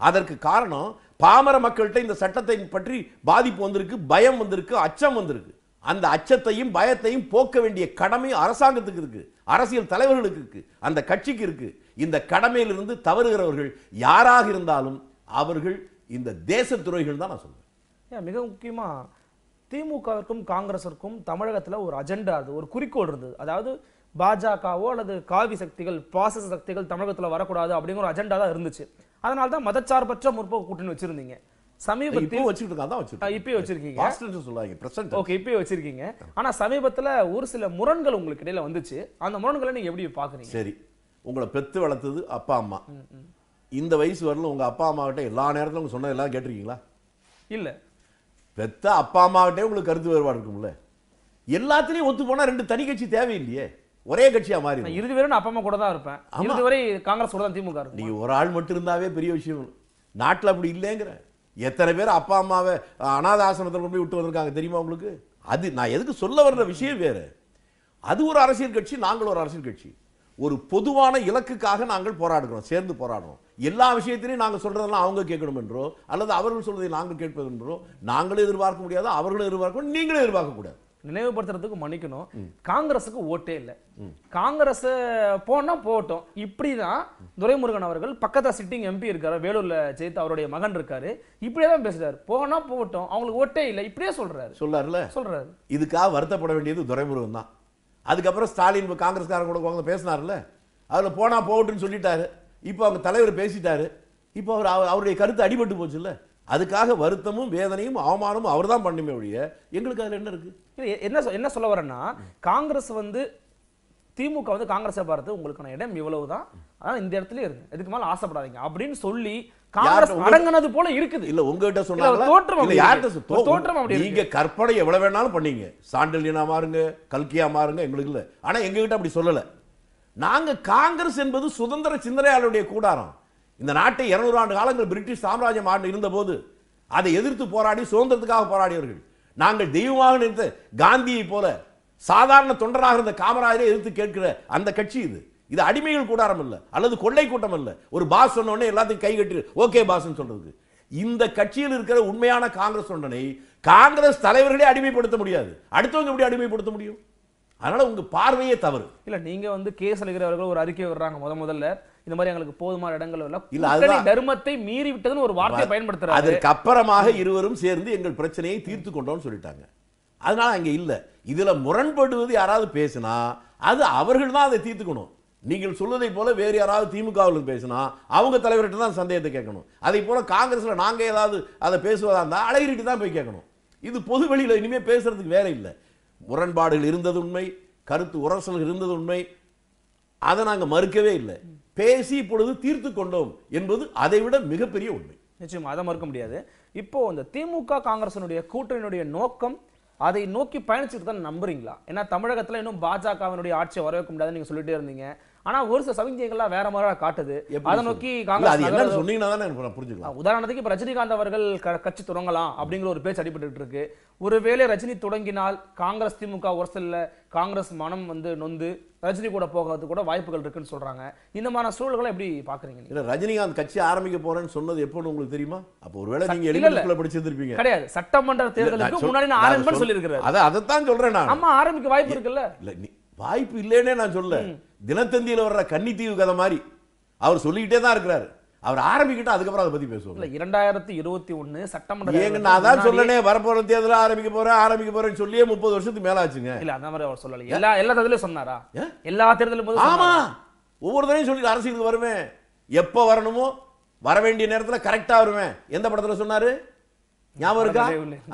அதற்கு காரணம் பாமர மக்கள்கிட்ட இந்த சட்டத்தை பற்றி பாதிப்பு வந்திருக்கு பயம் வந்திருக்கு அச்சம் வந்திருக்கு அந்த அச்சத்தையும் பயத்தையும் போக்க வேண்டிய கடமை அரசாங்கத்துக்கு இருக்கு அரசியல் தலைவர்களுக்கு இருக்கு அந்த கட்சிக்கு இருக்கு இந்த கடமையிலிருந்து தவறுகிறவர்கள் யாராக இருந்தாலும் அவர்கள் இந்த தேச துறைகள் தான் நான் சொல்லுவேன் மிக முக்கியமாக திமுகவிற்கும் காங்கிரஸிற்கும் தமிழகத்தில் ஒரு அஜெண்டா அது ஒரு குறிக்கோள் இருந்தது அதாவது பாஜகவோ அல்லது காவி சக்திகள் பாசிச சக்திகள் தமிழகத்தில் வரக்கூடாது அப்படிங்கிற ஒரு அஜெண்டா தான் இருந்துச்சு அதனால தான் மதச்சார்பற்ற முற்போக்கு கூட்டணி வச்சிருந்தீங்க சமீபத்தில் இப்பயே வச்சிருக்கீங்க ஓகே இப்பயே வச்சிருக்கீங்க ஆனா சமீபத்துல ஒரு சில முரண்கள் உங்களுக்கு இடையில வந்துச்சு அந்த முரண்களை நீங்க எப்படி பாக்குறீங்க சரி உங்களை பெத்து வளர்த்தது அப்பா அம்மா இந்த வயசு வரலும் உங்க அப்பா அம்மா கிட்ட எல்லா நேரத்திலும் உங்க சொன்னது எல்லாம் கேட்டிருக்கீங்களா இல்ல பெத்த அப்பா அம்மா கிட்டே உங்களுக்கு கருத்து வேறுபாடு இருக்கும்ல எல்லாத்துலயும் ஒத்து போனா ரெண்டு தனி கட்சி தேவையில்லையே ஒரே கட்சியா மாறி இறுதி வரை நான் அப்பா அம்மா கூட தான் இருப்பேன் இறுதி வரை காங்கிரஸ் கூட தான் திமுக நீ ஒரு ஆள் மட்டும் இருந்தாவே பெரிய விஷயம் நாட்டில் அப்படி இல்லைங்கிற எத்தனை பேர் அப்பா அம்மாவை அனாத ஆசனத்தில் போய் விட்டு வந்திருக்காங்க தெரியுமா உங்களுக்கு அது நான் எதுக்கு சொல்ல வர்ற விஷயம் வேறு அது ஒரு அரசியல் கட்சி நாங்கள் ஒரு அரசியல் கட்சி ஒரு பொதுவான இலக்குக்காக நாங்கள் போராடுகிறோம் சேர்ந்து போராடுறோம் எல்லா விஷயத்திலையும் நாங்கள் சொல்கிறதெல்லாம் அவங்க கேட்கணும் என்றோ அல்லது அவர்கள் சொல்வதை நாங்கள் கேட்பது என்றோ நாங்களும் எதிர்பார்க்க முடியாது அவர்களும் எதிர்பார்க்கணும் நீங்களும் எதிர்பார்க்கக்கூடாது நினைவுபடுத்துறதுக்கு மன்னிக்கணும் காங்கிரஸுக்கு ஓட்டே இல்லை காங்கிரஸ் போனா போகட்டும் இப்படிதான் துரைமுருகன் அவர்கள் பக்கத்தில் சிட்டிங் எம்பி இருக்காரு வேலூர்ல ஜெயித்து அவருடைய மகன் இருக்காரு இப்படியே தான் பேசுறாரு போனா போகட்டும் அவங்களுக்கு ஓட்டே இல்லை இப்படியே சொல்றாரு சொல்றாருல சொல்றாரு இதுக்காக வருத்தப்பட வேண்டியது துரைமுருகன் தான் அதுக்கப்புறம் ஸ்டாலின் காங்கிரஸ்காரங்க கூட அவங்க பேசினார்ல அதுல போனா போகட்டும்னு சொல்லிட்டாரு இப்போ அவங்க தலைவர் பேசிட்டாரு இப்போ அவர் அவருடைய கருத்து அடிபட்டு போச்சுல்ல அதுக்காக வருத்தமும் வேதனையும் அவமானமும் அவர் தான் பண்ணுமே ஒழிய எங்களுக்கு அதில் என்ன இருக்குது என்ன என்ன சொல்ல வரேன்னா காங்கிரஸ் வந்து திமுக வந்து காங்கிரஸை பார்த்து உங்களுக்கான இடம் இவ்வளவு தான் அதான் இந்த இடத்துல இருக்கு இதுக்கு மேலே ஆசைப்படாதீங்க அப்படின்னு சொல்லி காங்கிரஸ் அடங்கினது போல இருக்குது இல்ல உங்ககிட்ட சொன்னாங்க தோற்றம் யார்கிட்ட தோற்றம் அப்படி நீங்க கற்பனை எவ்வளவு வேணாலும் பண்ணீங்க சாண்டல்யனா மாறுங்க கல்கியா மாறுங்க எங்களுக்கு இல்ல ஆனா எங்ககிட்ட அப்படி சொல்லல நாங்க காங்கிரஸ் என்பது சுதந்திர சிந்தனையாளருடைய கூடாரம் இந்த நாட்டை இருநூறு ஆண்டு காலங்கள் பிரிட்டிஷ் சாம்ராஜ்யம் ஆண்டு இருந்தபோது அதை எதிர்த்து போராடி சுதந்திரத்துக்காக போராடியவர்கள் நாங்கள் தெய்வமாக நிறுத்த காந்தியை போல சாதாரண தொண்டராக இருந்த காமராஜரை எதிர்த்து கேட்கிற அந்த கட்சி இது இது அடிமைகள் கூடாரம் இல்லை அல்லது கொள்ளை கூட்டம் இல்லை ஒரு பாஸ் சொன்னோடனே எல்லாத்தையும் கை கட்டி ஓகே பாஸ்ன்னு சொல்றது இந்த கட்சியில் இருக்கிற உண்மையான காங்கிரஸ் தொண்டனை காங்கிரஸ் தலைவர்களே அடிமைப்படுத்த முடியாது அடுத்தவங்க எப்படி அடிமைப்படுத்த முடியும் அதனால் உங்கள் பார்வையே தவறு இல்லை நீங்கள் வந்து கேஸ் அளிக்கிறவர்கள் ஒரு அறிக்கை வர்றாங்க முத முதல்ல இந்த மாதிரி எங்களுக்கு போதுமான இடங்கள் இல்லை அதுதான் தர்மத்தை மீறி விட்டதுன்னு ஒரு வார்த்தையை பயன்படுத்துறாங்க அதற்கு அப்புறமாக இருவரும் சேர்ந்து எங்கள் பிரச்சனையை தீர்த்து கொண்டோம்னு சொல்லிட்டாங்க அதனால அங்கே இல்லை இதில் முரண்படுவது யாராவது பேசினா அது அவர்கள் தான் அதை தீர்த்துக்கணும் நீங்கள் சொல்வதை போல வேறு யாராவது திமுகவில் பேசினா அவங்க தலைவர்கிட்ட தான் சந்தேகத்தை கேட்கணும் அதே போல காங்கிரஸ்ல நாங்கள் ஏதாவது அதை பேசுவதா இருந்தால் அழகிரிட்டு தான் போய் கேட்கணும் இது பொது வெளியில் இனிமேல் பேசுறதுக்கு வேலை இல்லை முரண்பாடுகள் இருந்தது உண்மை கருத்து உரசல்கள் இருந்தது உண்மை அதை நாங்கள் மறுக்கவே இல்லை பேசி இப்பொழுது தீர்த்து கொண்டோம் என்பது அதைவிட மிகப்பெரிய உண்மை நிச்சயம் அதை மறுக்க முடியாது இப்போ அந்த திமுக காங்கிரசனுடைய கூட்டணியினுடைய நோக்கம் அதை நோக்கி பயணிச்சுட்டு தான் நம்புறீங்களா ஏன்னா தமிழகத்தில் இன்னும் பாஜகவினுடைய ஆட்சியை வரவேற்க முடியாதுன்னு நீங்கள் சொல்லிட்டே இருந்தீங்க ஆனா ஒரு சில சமிஞ்சைகள்லாம் வேற மாதிரி காட்டுது அதை நோக்கி காங்கிரஸ் சொன்னீங்கன்னா புரிஞ்சுக்கலாம் உதாரணத்துக்கு இப்ப ரஜினிகாந்த் அவர்கள் கட்சி தொடங்கலாம் அப்படிங்கிற ஒரு பேச்சு அடிபட்டு இருக்கு ஒருவேளை ரஜினி தொடங்கினால் காங்கிரஸ் திமுக ஒரு சில காங்கிரஸ் மனம் வந்து நொந்து ரஜினி கூட போகிறது கூட வாய்ப்புகள் இருக்குன்னு சொல்றாங்க இந்த மாதிரி சூழல்களை எப்படி பாக்குறீங்க இல்ல ரஜினிகாந்த் கட்சி ஆரம்பிக்க போறேன்னு சொன்னது எப்போ உங்களுக்கு தெரியுமா அப்போ ஒருவேளை நீங்க எலிமெண்ட்ல படிச்சிருந்திருப்பீங்க கிடையாது சட்டமன்ற தேர்தலுக்கு முன்னாடி நான் ஆரம்பிப்பேன்னு சொல்லியிருக்கிறேன் அதை அதைத்தான் சொல்றேன் நான் ஆமா ஆரம்பிக்க வாய்ப்பு இருக்குல்ல இல்ல வாய்ப்பு இல்லைன்னே நான் சொல்ல தினத்தந்தியில் வர்ற கன்னித்தீவு கதை மாதிரி அவர் சொல்லிக்கிட்டே தான் இருக்கிறாரு அவர் ஆரம்பிக்கிட்டா அதுக்கப்புறம் அதை பத்தி பேசுவோம் இல்ல இரண்டாயிரத்தி இருபத்தி ஒன்னு சட்டமன்ற ஏங்க நான் அதான் சொல்லனே வரப்போற தேர்தல ஆரம்பிக்க போறேன் ஆரம்பிக்க போறேன்னு சொல்லியே முப்பது வருஷத்துக்கு மேல ஆச்சுங்க இல்ல அந்த மாதிரி அவர் சொல்லல எல்லா எல்லா தேர்தலும் சொன்னாரா எல்லா தேர்தலும் ஆமா ஒவ்வொரு தரையும் சொல்லி அரசியலுக்கு வருவேன் எப்போ வரணுமோ வர வேண்டிய நேரத்தில் கரெக்டா வருவேன் எந்த படத்துல சொன்னாரு ஞாபகம் இருக்கா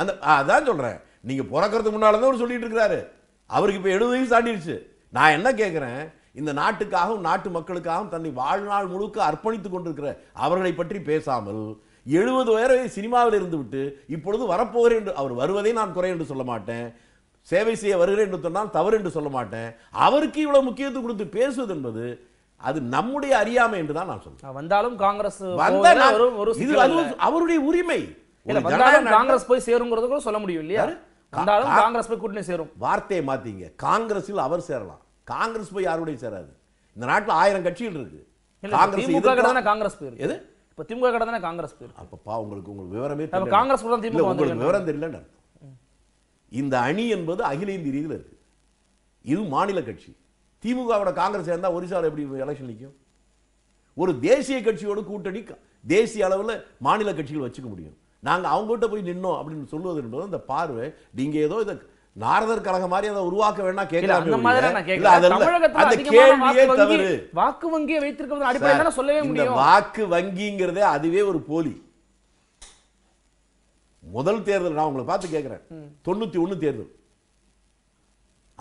அந்த அதான் சொல்றேன் நீங்க பிறக்கிறதுக்கு முன்னால தான் அவர் சொல்லிட்டு இருக்கிறாரு அவருக்கு இப்போ எழுபது வயசு நான் என்ன கேட்குறேன் இந்த நாட்டுக்காகவும் நாட்டு மக்களுக்காகவும் தன்னை வாழ்நாள் முழுக்க அர்ப்பணித்து கொண்டிருக்கிற அவர்களை பற்றி பேசாமல் எழுபது வயரை சினிமாவில் இருந்து விட்டு இப்பொழுது வரப்போகிறேன் என்று அவர் வருவதை நான் குறை என்று சொல்ல மாட்டேன் சேவை செய்ய வருகிறேன் என்று சொன்னால் தவறு என்று சொல்ல மாட்டேன் அவருக்கு இவ்வளவு முக்கியத்துவம் கொடுத்து பேசுவது என்பது அது நம்முடைய அறியாமை என்று தான் நான் சொல்றேன் வந்தாலும் காங்கிரஸ் இது அவருடைய உரிமை காங்கிரஸ் போய் சேருங்கிறது கூட சொல்ல முடியும் இல்லையா காங்கிரஸ் போய் கூட்டணி சேரும் வார்த்தையை மாத்திங்க காங்கிரஸில் அவர் சேரலாம் காங்கிரஸ் போய் யாருடைய சேராது இந்த நாட்டில் ஆயிரம் கட்சிகள் இருக்கு காங்கிரஸ் பேர் எது இப்போ திமுக கடை தானே காங்கிரஸ் பேர் அப்பப்பா உங்களுக்கு உங்களுக்கு விவரமே காங்கிரஸ் கூட திமுக உங்களுக்கு விவரம் தெரியலன்னு இந்த அணி என்பது அகில இந்திய ரீதியில் இருக்கு இது மாநில கட்சி திமுகவோட காங்கிரஸ் இருந்தால் ஒரிசாவில் எப்படி எலெக்ஷன் நிற்கும் ஒரு தேசிய கட்சியோட கூட்டணி தேசிய அளவில் மாநில கட்சிகள் வச்சுக்க முடியும் நாங்கள் அவங்ககிட்ட போய் நின்னோம் அப்படின்னு சொல்லுவது என்பது அந்த பார்வை நீங்கள் ஏதோ இதை நாரதர் கழக மாதிரி அதை உருவாக்க வேணா கேட்கலாம் வாக்கு வங்கியை வைத்திருக்கிறது அடிப்படையில் சொல்லவே முடியும் வாக்கு வங்கிங்கிறதே அதுவே ஒரு போலி முதல் தேர்தல் நான் உங்களை பார்த்து கேட்கிறேன் தொண்ணூத்தி ஒன்னு தேர்தல்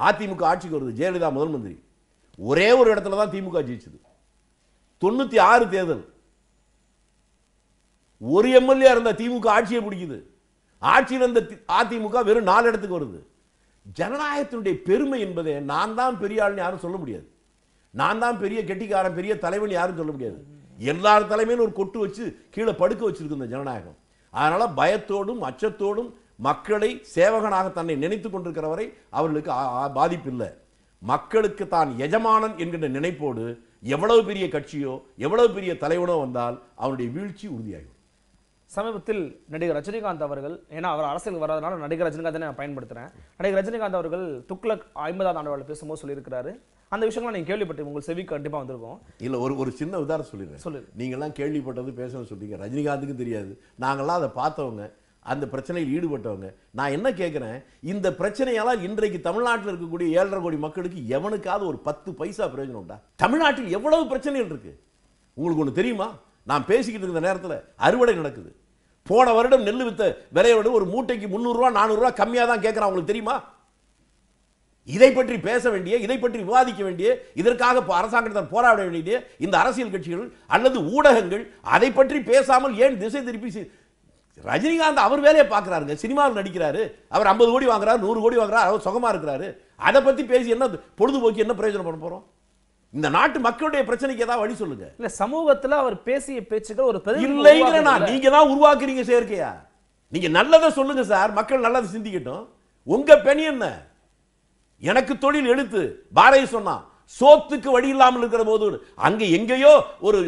அதிமுக ஆட்சிக்கு வருது ஜெயலலிதா முதல் மந்திரி ஒரே ஒரு இடத்துல தான் திமுக ஜெயிச்சது தொண்ணூத்தி ஆறு தேர்தல் ஒரு எம்எல்ஏ இருந்த திமுக ஆட்சியை பிடிக்குது ஆட்சியில் இருந்த அதிமுக வெறும் நாலு இடத்துக்கு வருது ஜனநாயகத்தினுடைய பெருமை என்பதை நான் தான் பெரிய ஆள்னு யாரும் சொல்ல முடியாது நான் தான் பெரிய கெட்டிக்காரன் பெரிய தலைவன் யாரும் சொல்ல முடியாது எல்லார் தலைமையிலும் ஒரு கொட்டு வச்சு கீழே படுக்க வச்சிருக்கு இந்த ஜனநாயகம் அதனால பயத்தோடும் அச்சத்தோடும் மக்களை சேவகனாக தன்னை நினைத்து கொண்டிருக்கிறவரை அவர்களுக்கு பாதிப்பில்லை மக்களுக்கு தான் எஜமானன் என்கின்ற நினைப்போடு எவ்வளவு பெரிய கட்சியோ எவ்வளவு பெரிய தலைவனோ வந்தால் அவனுடைய வீழ்ச்சி உறுதியாகும் சமீபத்தில் நடிகர் ரஜினிகாந்த் அவர்கள் ஏன்னா அவர் அரசியலுக்கு வராதனால நடிகர் ரஜினிகாந்தை நான் பயன்படுத்துகிறேன் நடிகர் ரஜினிகாந்த் அவர்கள் துக்ளக் ஐம்பதாவது ஆண்டு பேசும்போது சொல்லியிருக்கிறாரு அந்த விஷயங்கள் நீங்கள் கேள்விப்பட்டு உங்கள் செவி கண்டிப்பாக வந்திருக்கும் இல்லை ஒரு ஒரு சின்ன உதாரணம் சொல்லிடுறேன் சொல்லு நீங்கள்லாம் கேள்விப்பட்டது பேசணும்னு சொல்லிங்க ரஜினிகாந்துக்கும் தெரியாது நாங்களாம் அதை பார்த்தவங்க அந்த பிரச்சனையில் ஈடுபட்டவங்க நான் என்ன கேட்குறேன் இந்த பிரச்சனையால் இன்றைக்கு தமிழ்நாட்டில் இருக்கக்கூடிய ஏழரை கோடி மக்களுக்கு எவனுக்காவது ஒரு பத்து பைசா பிரயோஜனம் உண்டா தமிழ்நாட்டில் எவ்வளவு பிரச்சனைகள் இருக்குது உங்களுக்கு ஒன்று தெரியுமா நான் பேசிக்கிட்டு இருந்த நேரத்தில் அறுவடை நடக்குது போன வருடம் நெல் வித்த விட ஒரு மூட்டைக்கு முந்நூறுரூவா நானூறுரூவா கம்மியாக தான் கேட்குறான் உங்களுக்கு தெரியுமா இதை பற்றி பேச வேண்டிய இதை பற்றி விவாதிக்க வேண்டிய இதற்காக அரசாங்கத்தில் போராட வேண்டிய இந்த அரசியல் கட்சிகள் அல்லது ஊடகங்கள் அதை பற்றி பேசாமல் ஏன் திசை திருப்பி ரஜினிகாந்த் அவர் வேலையை பார்க்குறாருங்க சினிமாவில் நடிக்கிறாரு அவர் ஐம்பது கோடி வாங்குறாரு நூறு கோடி வாங்குறாரு அவர் சுகமாக இருக்கிறாரு அதை பற்றி பேசி என்ன பொழுதுபோக்கி என்ன பிரயோஜனம் பண்ண போகிறோம் இந்த நாட்டு மக்களுடைய பிரச்சனைக்கு ஏதாவது வழி சொல்லுங்க இல்ல சமூகத்துல அவர் பேசிய பேச்சுகள் ஒரு இல்லைங்கிற நான் நீங்க தான் உருவாக்குறீங்க செயற்கையா நீங்க நல்லதை சொல்லுங்க சார் மக்கள் நல்லதை சிந்திக்கட்டும் உங்க பெண் என்ன எனக்கு தொழில் எழுத்து பாரதி சொன்னான் சோத்துக்கு வழி இல்லாமல் இருக்கிற போது அங்க எங்கேயோ ஒரு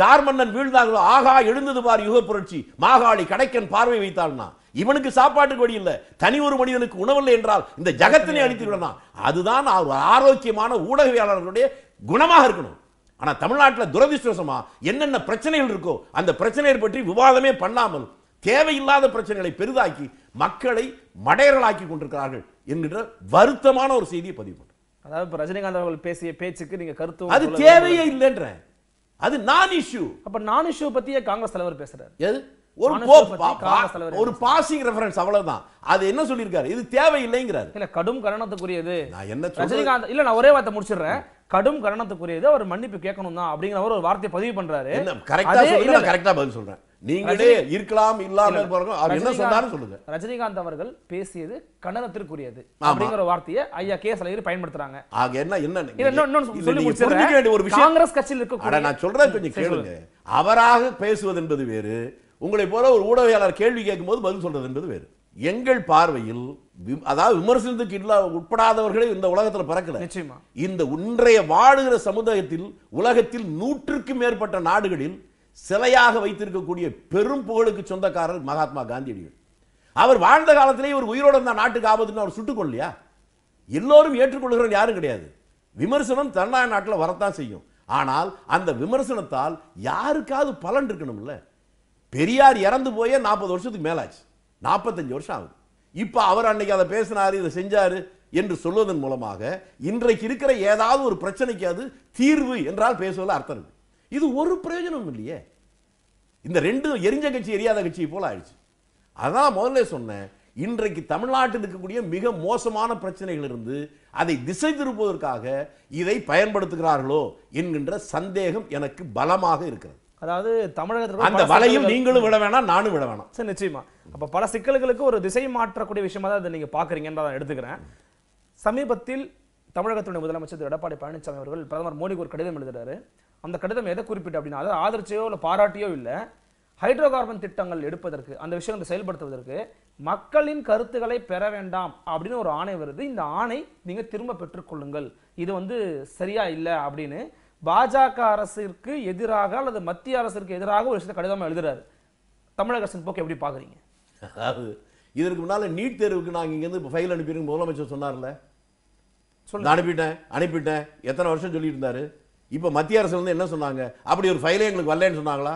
ஜார்மன்னன் வீழ்ந்தாங்களோ ஆகா எழுந்தது பார் யுக புரட்சி மாகாளி கடைக்கன் பார்வை வைத்தாள்னா இவனுக்கு சாப்பாட்டுக்கு கொடி இல்லை தனி ஒரு மனிதனுக்கு உணவில்லை என்றால் இந்த ஜகத்தினை அழித்து விடலாம் அதுதான் ஆரோக்கியமான ஊடகவியாளர்களுடைய குணமாக இருக்கணும் ஆனால் தமிழ்நாட்டில் துரதிருஷ்டவசமா என்னென்ன பிரச்சனைகள் இருக்கோ அந்த பிரச்சனைகள் பற்றி விவாதமே பண்ணாமல் தேவையில்லாத பிரச்சனைகளை பெரிதாக்கி மக்களை மடையர்களாக்கி கொண்டிருக்கிறார்கள் என்கின்ற வருத்தமான ஒரு செய்தியை பதிவு பண்ணுறேன் அதாவது இப்போ ரஜினிகாந்த் அவர்கள் பேசிய பேச்சுக்கு நீங்கள் கருத்து அது தேவையே இல்லைன்ற அது நான் இஷ்யூ அப்போ நான் இஷ்யூ பற்றியே காங்கிரஸ் தலைவர் பேசுகிறார் எது ஒரு போப் ஒரு பாசிங் ரெஃபரன்ஸ் அவ்வளவுதான் அது என்ன சொல்லியிருக்காரு இது தேவை தேவையில்லைங்கிறாரு இல்ல கடும் கரணத்துக்குரியது நான் என்ன ரஜினிகாந்த் இல்ல நான் ஒரே வார்த்தை முடிச்சிடுறேன் கடும் கரணத்துக்குரியது அவர் மன்னிப்பு கேட்கணும் தான் அப்படிங்கிற ஒரு வார்த்தையை பதிவு பண்றாரு கரெக்டா சொல்லுங்க கரெக்டா பதில் சொல்றேன் நீங்களே இருக்கலாம் இல்லாம இல்லாமல் அவர் என்ன சொன்னாரு சொல்லுங்க ரஜினிகாந்த் அவர்கள் பேசியது கண்டனத்திற்குரியது அப்படிங்கிற வார்த்தையை ஐயா கே சலையர் பயன்படுத்துறாங்க ஆக என்ன என்ன ஒரு விஷயம் காங்கிரஸ் கட்சியில் இருக்க நான் சொல்றேன் கொஞ்சம் கேளுங்க அவராக பேசுவது என்பது வேறு உங்களை போல ஒரு ஊடகவியலாளர் கேள்வி கேட்கும்போது பதில் சொல்றது என்பது வேறு எங்கள் பார்வையில் அதாவது விமர்சனத்துக்கு இல்லாத உட்படாதவர்களே இந்த உலகத்தில் பறக்கல இந்த இன்றைய வாழுகிற சமுதாயத்தில் உலகத்தில் நூற்றுக்கும் மேற்பட்ட நாடுகளில் சிலையாக வைத்திருக்கக்கூடிய பெரும் புகழுக்கு சொந்தக்காரர் மகாத்மா காந்தியடிகள் அவர் வாழ்ந்த காலத்திலேயே ஒரு உயிரோடு இருந்தால் நாட்டுக்கு ஆபத்துன்னு அவர் சுட்டுக் எல்லோரும் ஏற்றுக்கொள்கிறோம் யாரும் கிடையாது விமர்சனம் தன்னாய நாட்டில் வரத்தான் செய்யும் ஆனால் அந்த விமர்சனத்தால் யாருக்காவது பலன் இருக்கணும்ல பெரியார் இறந்து போயே நாற்பது வருஷத்துக்கு மேலாச்சு நாற்பத்தஞ்சு வருஷம் ஆகுது இப்போ அவர் அன்னைக்கு அதை பேசினார் இதை செஞ்சார் என்று சொல்வதன் மூலமாக இன்றைக்கு இருக்கிற ஏதாவது ஒரு பிரச்சனைக்கு அது தீர்வு என்றால் பேசுவதில் அர்த்தம் இருக்கு இது ஒரு பிரயோஜனம் இல்லையே இந்த ரெண்டும் எரிஞ்ச கட்சி எரியாத கட்சியை போல ஆயிடுச்சு அதான் முதல்ல சொன்னேன் இன்றைக்கு தமிழ்நாட்டில் இருக்கக்கூடிய மிக மோசமான பிரச்சனைகள் இருந்து அதை திசை திருப்புவதற்காக இதை பயன்படுத்துகிறார்களோ என்கின்ற சந்தேகம் எனக்கு பலமாக இருக்கிறது அதாவது தமிழகத்தில் அந்த வலையும் நீங்களும் விட வேணாம் நானும் விட வேணாம் சரி நிச்சயமா அப்போ பல சிக்கல்களுக்கு ஒரு திசை மாற்றக்கூடிய விஷயமா தான் அதை நீங்கள் பார்க்குறீங்கன்றதை நான் எடுத்துக்கிறேன் சமீபத்தில் தமிழகத்துடைய முதலமைச்சர் திரு எடப்பாடி பழனிசாமி அவர்கள் பிரதமர் மோடிக்கு ஒரு கடிதம் எழுதுறாரு அந்த கடிதம் எதை குறிப்பிட்டு அப்படின்னா அதாவது ஆதரிச்சையோ இல்லை பாராட்டியோ இல்லை ஹைட்ரோ கார்பன் திட்டங்கள் எடுப்பதற்கு அந்த விஷயங்களை செயல்படுத்துவதற்கு மக்களின் கருத்துக்களை பெற வேண்டாம் அப்படின்னு ஒரு ஆணை வருது இந்த ஆணை நீங்கள் திரும்ப பெற்றுக்கொள்ளுங்கள் இது வந்து சரியா இல்லை அப்படின்னு பாஜக அரசிற்கு எதிராக அல்லது மத்திய அரசிற்கு எதிராக ஒரு விஷயத்தை கடிதமாக எழுதுறாரு தமிழக அரசின் போக்கு எப்படி பார்க்குறீங்க அதாவது இதற்கு முன்னால் நீட் தேர்வுக்கு நாங்க இங்கேருந்து ஃபைல் அனுப்பிடுங்க முதலமைச்சர் சொன்னார்ல சொல்லி அனுப்பிட்டேன் அனுப்பிட்டேன் எத்தனை வருஷம் சொல்லிட்டு இருந்தாரு இப்போ மத்திய அரசு வந்து என்ன சொன்னாங்க அப்படி ஒரு ஃபைலே எங்களுக்கு வரலன்னு சொன்னாங்களா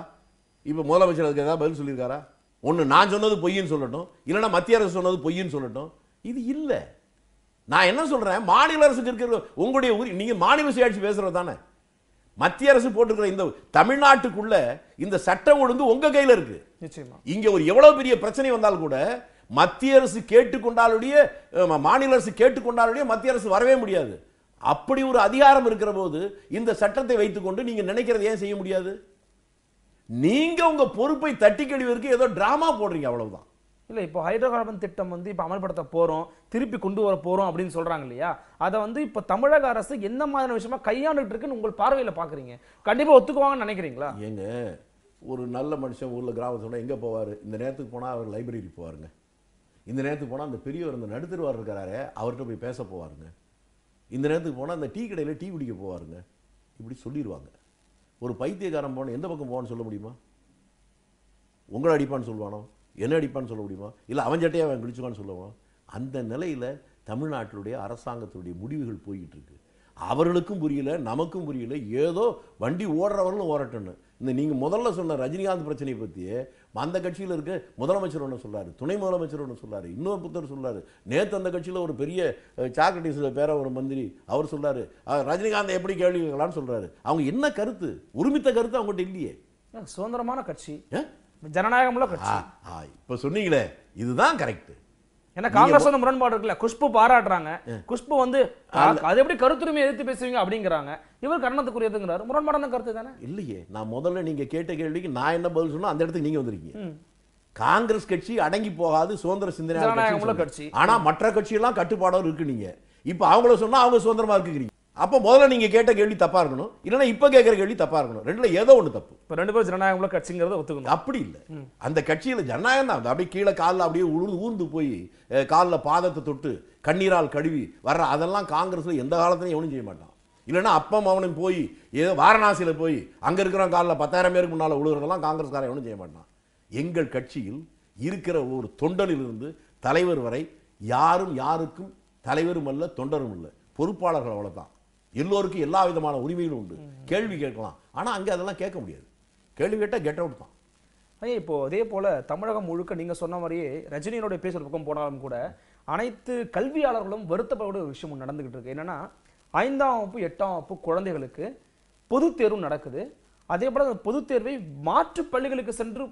இப்போ முதலமைச்சர் அதுக்கு ஏதாவது பதில் சொல்லியிருக்காரா ஒன்று நான் சொன்னது பொய்ன்னு சொல்லட்டும் இல்லைன்னா மத்திய அரசு சொன்னது பொய்ன்னு சொல்லட்டும் இது இல்லை நான் என்ன சொல்கிறேன் மாநில அரசுக்கு இருக்கிற உங்களுடைய உரி நீங்கள் மாநில சுயாட்சி பேசுறது தானே மத்திய அரசு போட்டிருக்கிற இந்த தமிழ்நாட்டுக்குள்ள இந்த சட்டம் ஒழுங்கு உங்க கையில இருக்கு இங்க ஒரு எவ்வளவு பெரிய பிரச்சனை வந்தாலும் கூட மத்திய அரசு கேட்டுக்கொண்டாலுடைய மாநில அரசு கேட்டுக்கொண்டாலுடைய மத்திய அரசு வரவே முடியாது அப்படி ஒரு அதிகாரம் இருக்கிற போது இந்த சட்டத்தை வைத்துக்கொண்டு நீங்க நினைக்கிறது ஏன் செய்ய முடியாது நீங்க உங்க பொறுப்பை தட்டி கழிவதற்கு ஏதோ டிராமா போடுறீங்க அவ்வளவுதான் இல்லை இப்போ ஹைட்ரோ கார்பன் திட்டம் வந்து இப்போ அமல்படுத்த போகிறோம் திருப்பி கொண்டு வர போகிறோம் அப்படின்னு சொல்கிறாங்க இல்லையா அதை வந்து இப்போ தமிழக அரசு எந்த மாதிரியான விஷயமா கையாண்டுட்டு இருக்குன்னு உங்கள் பார்வையில் பார்க்குறீங்க கண்டிப்பாக ஒத்துக்குவாங்கன்னு நினைக்கிறீங்களா ஏங்க ஒரு நல்ல மனுஷன் ஊரில் கிராமத்தோட எங்கே போவார் இந்த நேரத்துக்கு போனால் அவர் லைப்ரரி போவாருங்க இந்த நேரத்துக்கு போனால் அந்த பெரியவர் அந்த நடுத்தருவார் இருக்கிறாரே அவர்கிட்ட போய் பேச போவாருங்க இந்த நேரத்துக்கு போனால் அந்த டீ கடையில் டீ குடிக்க போவாருங்க இப்படி சொல்லிடுவாங்க ஒரு பைத்தியக்காரன் போனால் எந்த பக்கம் போவான்னு சொல்ல முடியுமா உங்களை அடிப்பான்னு சொல்லுவானோ என்ன அடிப்பான்னு சொல்ல முடியுமா இல்லை அவன் சட்டையை அவன் கிழிச்சுவான்னு சொல்லுவான் அந்த நிலையில் தமிழ்நாட்டினுடைய அரசாங்கத்தினுடைய முடிவுகள் போய்கிட்டு இருக்கு அவர்களுக்கும் புரியல நமக்கும் புரியல ஏதோ வண்டி ஓடுறவர்களும் ஓரட்டுன்னு இந்த நீங்கள் முதல்ல சொன்ன ரஜினிகாந்த் பிரச்சனையை பற்றியே அந்த கட்சியில் இருக்க முதலமைச்சர் ஒன்று சொல்கிறாரு துணை முதலமைச்சர் ஒன்று சொல்கிறாரு இன்னொரு புத்தர் சொல்கிறாரு நேற்று அந்த கட்சியில் ஒரு பெரிய சாக்ரட்டிஸில் பேர ஒரு மந்திரி அவர் சொல்கிறார் ரஜினிகாந்த் எப்படி கேள்வி கேட்கலான்னு சொல்கிறாரு அவங்க என்ன கருத்து உரிமைத்த கருத்து அவங்ககிட்ட இல்லையே சுதந்திரமான கட்சி ஜனநாயகம்ல கட்சி இப்ப சொன்னீங்களே இதுதான் கரெக்ட் ஏன்னா காங்கிரஸ் வந்து முரண்பாடு இருக்குல்ல குஷ்பு பாராட்டுறாங்க குஷ்பு வந்து அது எப்படி கருத்துரிமை எதிர்த்து பேசுவீங்க அப்படிங்கிறாங்க இவர் கர்ணத்துக்குரியதுங்கிறாரு முரண்பாடான கருத்து தானே இல்லையே நான் முதல்ல நீங்க கேட்ட கேள்விக்கு நான் என்ன பதில் சொன்னா அந்த இடத்துக்கு நீங்க வந்திருக்கீங்க காங்கிரஸ் கட்சி அடங்கி போகாது சுதந்திர சிந்தனை கட்சி ஆனா மற்ற கட்சியெல்லாம் கட்டுப்பாடோடு இருக்கு நீங்க இப்ப அவங்கள சொன்னா அவங்க சுதந்திரமா இருக்குறீங்க அப்போ முதல்ல நீங்கள் கேட்ட கேள்வி தப்பாக இருக்கணும் இல்லைன்னா இப்போ கேட்குற கேள்வி தப்பாக இருக்கணும் ரெண்டில் ஏதோ ஒன்று தப்பு இப்போ ரெண்டு பேரும் ஜனநாயகம்ல கட்சிங்கிறத ஒத்துக்கணும் அப்படி இல்லை அந்த கட்சியில் ஜனநாயகம் தான் அப்படியே கீழே காலில் அப்படியே உழுந்து ஊர்ந்து போய் காலில் பாதத்தை தொட்டு கண்ணீரால் கழுவி வர்ற அதெல்லாம் காங்கிரஸில் எந்த காலத்துலையும் எவனும் செய்ய மாட்டான் இல்லைன்னா அப்பம் அவனும் போய் ஏதோ வாரணாசியில் போய் அங்கே இருக்கிற காலில் பத்தாயிரம் பேருக்கு முன்னால் உழுகிறதெல்லாம் காங்கிரஸ்காரன் எவனும் செய்ய மாட்டான் எங்கள் கட்சியில் இருக்கிற ஒரு தொண்டனிலிருந்து தலைவர் வரை யாரும் யாருக்கும் தலைவரும் அல்ல தொண்டரும் இல்லை பொறுப்பாளர்கள் அவ்வளோதான் எல்லோருக்கும் எல்லா விதமான உரிமைகளும் உண்டு கேள்வி கேட்கலாம் ஆனால் அங்கே அதெல்லாம் கேட்க முடியாது கேள்வி கேட்டால் கெட் அவுட் தான் ஐயா இப்போ அதே போல் தமிழகம் முழுக்க நீங்கள் சொன்ன மாதிரியே ரஜினியினுடைய பேசுகிற பக்கம் போனாலும் கூட அனைத்து கல்வியாளர்களும் வருத்தப்பட ஒரு விஷயம் நடந்துகிட்டு இருக்கு என்னென்னா ஐந்தாம் வகுப்பு எட்டாம் வகுப்பு குழந்தைகளுக்கு பொது தேர்வு நடக்குது அதே போல் அந்த பொது தேர்வை மாற்று பள்ளிகளுக்கு சென்று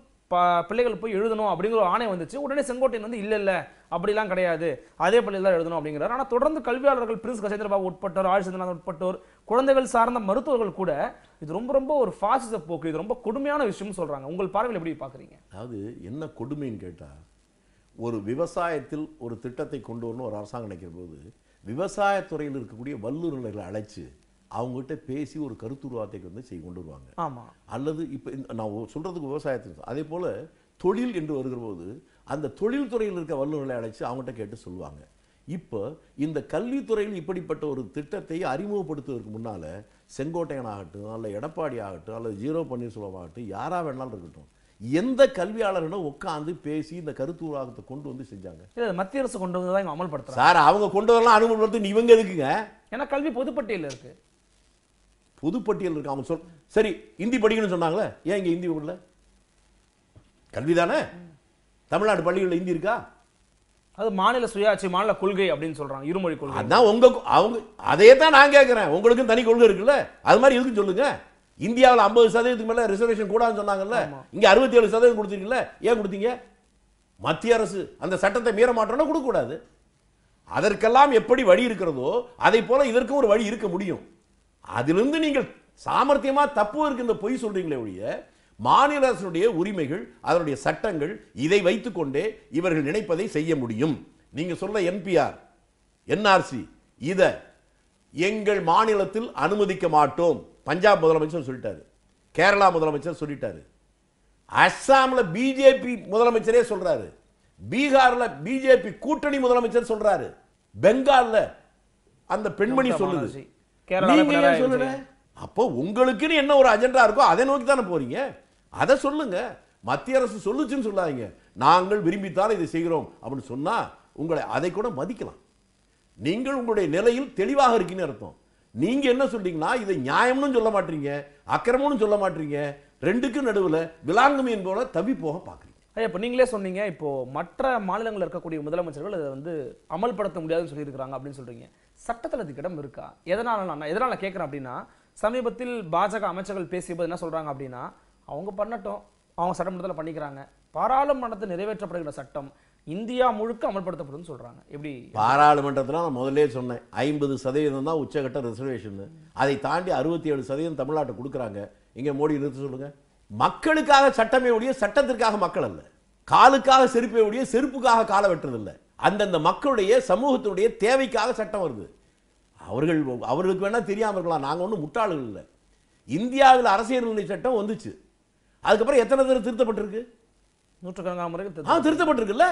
பிள்ளைகள் போய் எழுதணும் அப்படிங்கிற ஆணை வந்துச்சு உடனே செங்கோட்டையன் வந்து இல்லை இல்லை அப்படிலாம் கிடையாது அதே பள்ளியில் தான் எழுதணும் அப்படிங்கிறார் ஆனால் தொடர்ந்து கல்வியாளர்கள் பிரின்ஸ் கஜேந்திரபாபு உட்பட்டோர் ஆழ்சந்திரநாத் உட்பட்டோர் குழந்தைகள் சார்ந்த மருத்துவர்கள் கூட இது ரொம்ப ரொம்ப ஒரு ஃபாசிச போக்கு இது ரொம்ப கொடுமையான விஷயம்னு சொல்கிறாங்க உங்கள் பார்வையில் எப்படி பார்க்குறீங்க அதாவது என்ன கொடுமைன்னு கேட்டால் ஒரு விவசாயத்தில் ஒரு திட்டத்தை கொண்டு வரணும் ஒரு அரசாங்கம் நினைக்கிற போது விவசாயத்துறையில் இருக்கக்கூடிய வல்லுநர்களை அழைச்சி அவங்ககிட்ட பேசி ஒரு கருத்து உருவாத்தைக்கு வந்து செய்ய கொண்டு வருவாங்க ஆமாம் அல்லது இப்போ நான் சொல்கிறதுக்கு விவசாயத்துக்கு அதே போல் தொழில் என்று வருகிற போது அந்த தொழில்துறையில் இருக்க வல்லுநர்களை அழைச்சி அவங்ககிட்ட கேட்டு சொல்லுவாங்க இப்போ இந்த கல்வித்துறையில் இப்படிப்பட்ட ஒரு திட்டத்தை அறிமுகப்படுத்துவதற்கு முன்னால் செங்கோட்டையன் ஆகட்டும் அல்ல எடப்பாடி ஆகட்டும் அல்லது ஜீரோ பன்னீர்செல்வம் ஆகட்டும் யாராக வேணாலும் இருக்கட்டும் எந்த கல்வியாளர்களும் உட்காந்து பேசி இந்த கருத்து உருவாக்கத்தை கொண்டு வந்து செஞ்சாங்க மத்திய அரசு கொண்டு வந்து தான் அமல்படுத்துறாங்க சார் அவங்க கொண்டு வரலாம் அனுமதி இவங்க எதுக்குங்க ஏன்னா கல்வி பொதுப்பட்டியலில் இருக்குது புதுப்பட்டியல் இருக்கு அவங்க சொல் சரி இந்தி படிக்கணும்னு சொன்னாங்களே ஏன் இங்கே இந்தி விடல கல்வி தானே தமிழ்நாடு பள்ளிகளில் இந்தி இருக்கா அது மாநில சுயாட்சி மாநில கொள்கை அப்படின்னு சொல்கிறாங்க இருமொழி கொள்கை அதான் உங்க அவங்க அதே தான் நான் கேட்குறேன் உங்களுக்கும் தனி கொள்கை இருக்குல்ல அது மாதிரி இருக்குன்னு சொல்லுங்க இந்தியாவில் ஐம்பது சதவீதத்துக்கு மேலே ரிசர்வேஷன் கூடாதுன்னு சொன்னாங்கல்ல இங்கே அறுபத்தி ஏழு சதவீதம் கொடுத்தீங்கல்ல ஏன் கொடுத்தீங்க மத்திய அரசு அந்த சட்டத்தை மீற மாற்றோம்னா கொடுக்கக்கூடாது அதற்கெல்லாம் எப்படி வழி இருக்கிறதோ அதை போல இதற்கும் ஒரு வழி இருக்க முடியும் அதிலிருந்து நீங்கள் சாமர்த்தியமா தப்புவதற்கு இந்த பொய் சொல்றீங்களே ஒழிய மாநில அரசினுடைய உரிமைகள் அதனுடைய சட்டங்கள் இதை வைத்துக்கொண்டே இவர்கள் நினைப்பதை செய்ய முடியும் நீங்க சொல்ல என்பிஆர் என்ஆர்சி இதை எங்கள் மாநிலத்தில் அனுமதிக்க மாட்டோம் பஞ்சாப் முதலமைச்சர் சொல்லிட்டாரு கேரளா முதலமைச்சர் சொல்லிட்டாரு அஸ்ஸாமில் பிஜேபி முதலமைச்சரே சொல்றாரு பீகாரில் பிஜேபி கூட்டணி முதலமைச்சர் சொல்றாரு பெங்காலில் அந்த பெண்மணி சொல்லுது கேரளா சொல்லுங்க அப்போ உங்களுக்குன்னு என்ன ஒரு அஜெண்டா இருக்கோ அதை நோக்கி தானே போறீங்க அதை சொல்லுங்க மத்திய அரசு சொல்லுச்சுன்னு சொல்லாதீங்க நாங்கள் விரும்பித்தான் இதை செய்கிறோம் அப்படின்னு சொன்னா உங்களை அதை கூட மதிக்கலாம் நீங்கள் உங்களுடைய நிலையில் தெளிவாக இருக்குன்னு அர்த்தம் நீங்க என்ன சொல்றீங்கன்னா இதை நியாயம்னு சொல்ல மாட்டீங்க அக்கிரமம்னு சொல்ல மாட்டீங்க ரெண்டுக்கும் நடுவில் விலாங்குமையின் போல தவி போக பார்க்குறீங்க ஐயா இப்போ நீங்களே சொன்னீங்க இப்போ மற்ற மாநிலங்களில் இருக்கக்கூடிய முதலமைச்சர்கள் அதை வந்து அமல்படுத்த முடியாதுன்னு சொல்லியிருக்கிறாங்க அப்படின்னு சொல்றீங்க சட்டத்தில் அதுக்கு இடம் இருக்கா எதனால் நான் எதனால் நான் கேட்குறேன் அப்படின்னா சமீபத்தில் பாஜக அமைச்சர்கள் பேசியபோது என்ன சொல்கிறாங்க அப்படின்னா அவங்க பண்ணட்டும் அவங்க சட்டமன்றத்தில் பண்ணிக்கிறாங்க பாராளுமன்றத்தில் நிறைவேற்றப்படுகிற சட்டம் இந்தியா முழுக்க அமல்படுத்தப்படும் சொல்கிறாங்க எப்படி பாராளுமன்றத்தில் நான் முதலே சொன்னேன் ஐம்பது சதவீதம் தான் உச்சகட்ட ரிசர்வேஷன் அதை தாண்டி அறுபத்தி ஏழு சதவீதம் தமிழ்நாட்டை கொடுக்குறாங்க இங்கே மோடி நிறுத்த சொல்லுங்கள் மக்களுக்காக சட்டமே ஒழிய சட்டத்திற்காக மக்கள் அல்ல காலுக்காக செருப்பே ஒழிய செருப்புக்காக காலை வெட்டுறதில்லை அந்தந்த மக்களுடைய சமூகத்தினுடைய தேவைக்காக சட்டம் வருது அவர்கள் அவர்களுக்கு வேணால் தெரியாமல் இருக்கலாம் நாங்கள் ஒன்றும் முட்டாளர்கள் இல்லை இந்தியாவில் அரசியல் நிலை சட்டம் வந்துச்சு அதுக்கப்புறம் எத்தனை தடவை திருத்தப்பட்டிருக்கு நூற்றுக்கணக்கான முறைகள் ஆ திருத்தப்பட்டிருக்குல்ல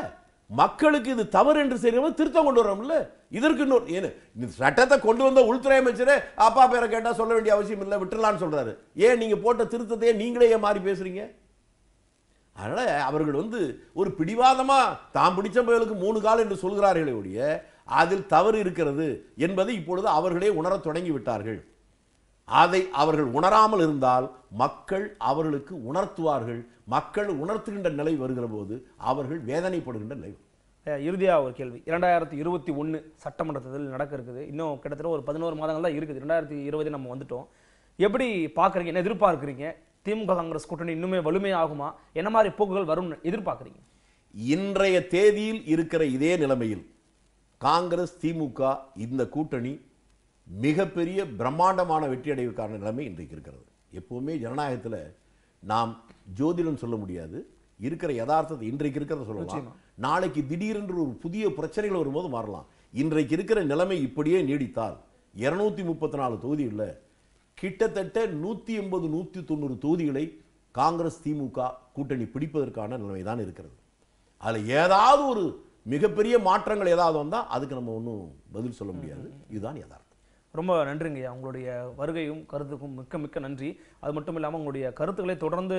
மக்களுக்கு இது தவறு என்று செய்யறவங்க திருத்தம் கொண்டு வரோம்ல இதற்கு இன்னொரு இந்த சட்டத்தை கொண்டு வந்த உள்துறை அமைச்சரே அப்பா பேரை கேட்டால் சொல்ல வேண்டிய அவசியம் இல்லை விட்டுலான்னு சொல்கிறாரு ஏன் நீங்கள் போட்ட திருத்தத்தையே நீங்களே ஏன் மாறி பேசுகிறீங்க அதனால் அவர்கள் வந்து ஒரு பிடிவாதமாக தாம் பிடிச்ச பயலுக்கு மூணு கால் என்று சொல்கிறார்களே ஒழிய அதில் தவறு இருக்கிறது என்பதை இப்பொழுது அவர்களே உணரத் தொடங்கிவிட்டார்கள் அதை அவர்கள் உணராமல் இருந்தால் மக்கள் அவர்களுக்கு உணர்த்துவார்கள் மக்கள் உணர்த்துகின்ற நிலை வருகிற போது அவர்கள் வேதனைப்படுகின்ற நிலை இறுதியாக ஒரு கேள்வி இரண்டாயிரத்தி இருபத்தி ஒன்று சட்டமன்றத்தில் நடக்க இருக்குது இன்னும் கிட்டத்தட்ட ஒரு பதினோரு மாதங்கள் தான் இருக்குது ரெண்டாயிரத்தி இருபது நம்ம வந்துட்டோம் எப்படி பார்க்குறீங்க என்ன எதிர்பார்க்குறீங்க திமுக காங்கிரஸ் கூட்டணி இன்னுமே வலிமையாகுமா என்ன மாதிரி போக்குகள் வரும்னு எதிர்பார்க்குறீங்க இன்றைய தேதியில் இருக்கிற இதே நிலைமையில் காங்கிரஸ் திமுக இந்த கூட்டணி மிகப்பெரிய பிரம்மாண்டமான வெற்றி அடைவுக்கான நிலைமை இன்றைக்கு இருக்கிறது எப்போவுமே ஜனநாயகத்தில் நாம் ஜோதிடம் சொல்ல முடியாது இருக்கிற யதார்த்தத்தை இன்றைக்கு இருக்கிறத சொல்லலாம் நாளைக்கு திடீரென்று ஒரு புதிய பிரச்சனைகள் வரும்போது மாறலாம் இன்றைக்கு இருக்கிற நிலைமை இப்படியே நீடித்தால் இருநூத்தி முப்பத்தி நாலு தொகுதி கிட்டத்தட்ட நூற்றி எண்பது நூற்றி தொண்ணூறு தொகுதிகளை காங்கிரஸ் திமுக கூட்டணி பிடிப்பதற்கான நிலைமை தான் இருக்கிறது அதில் ஏதாவது ஒரு மிகப்பெரிய மாற்றங்கள் ஏதாவது வந்தால் அதுக்கு நம்ம ஒன்றும் பதில் சொல்ல முடியாது இதுதான் யதார்த்தம் ரொம்ப நன்றிங்கய்யா உங்களுடைய வருகையும் கருத்துக்கும் மிக்க மிக்க நன்றி அது மட்டும் இல்லாமல் உங்களுடைய கருத்துக்களை தொடர்ந்து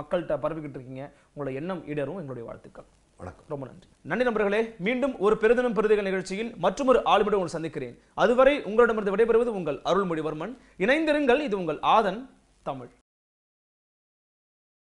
மக்கள்கிட்ட பரப்பிக்கிட்டு இருக்கீங்க உங்களுடைய எண்ணம் இடரும் எங்களுடைய வாழ்த்துக்கள் வணக்கம் ரொம்ப நன்றி நன்றி நண்பர்களே மீண்டும் ஒரு பெருதினம் பெருதிக நிகழ்ச்சியில் மற்றொரு ஆளுமிடம் உங்களை சந்திக்கிறேன் அதுவரை உங்களிடமிருந்து விடைபெறுவது உங்கள் அருள்மொழிவர்மன் இணைந்திருங்கள் இது உங்கள் ஆதன் தமிழ்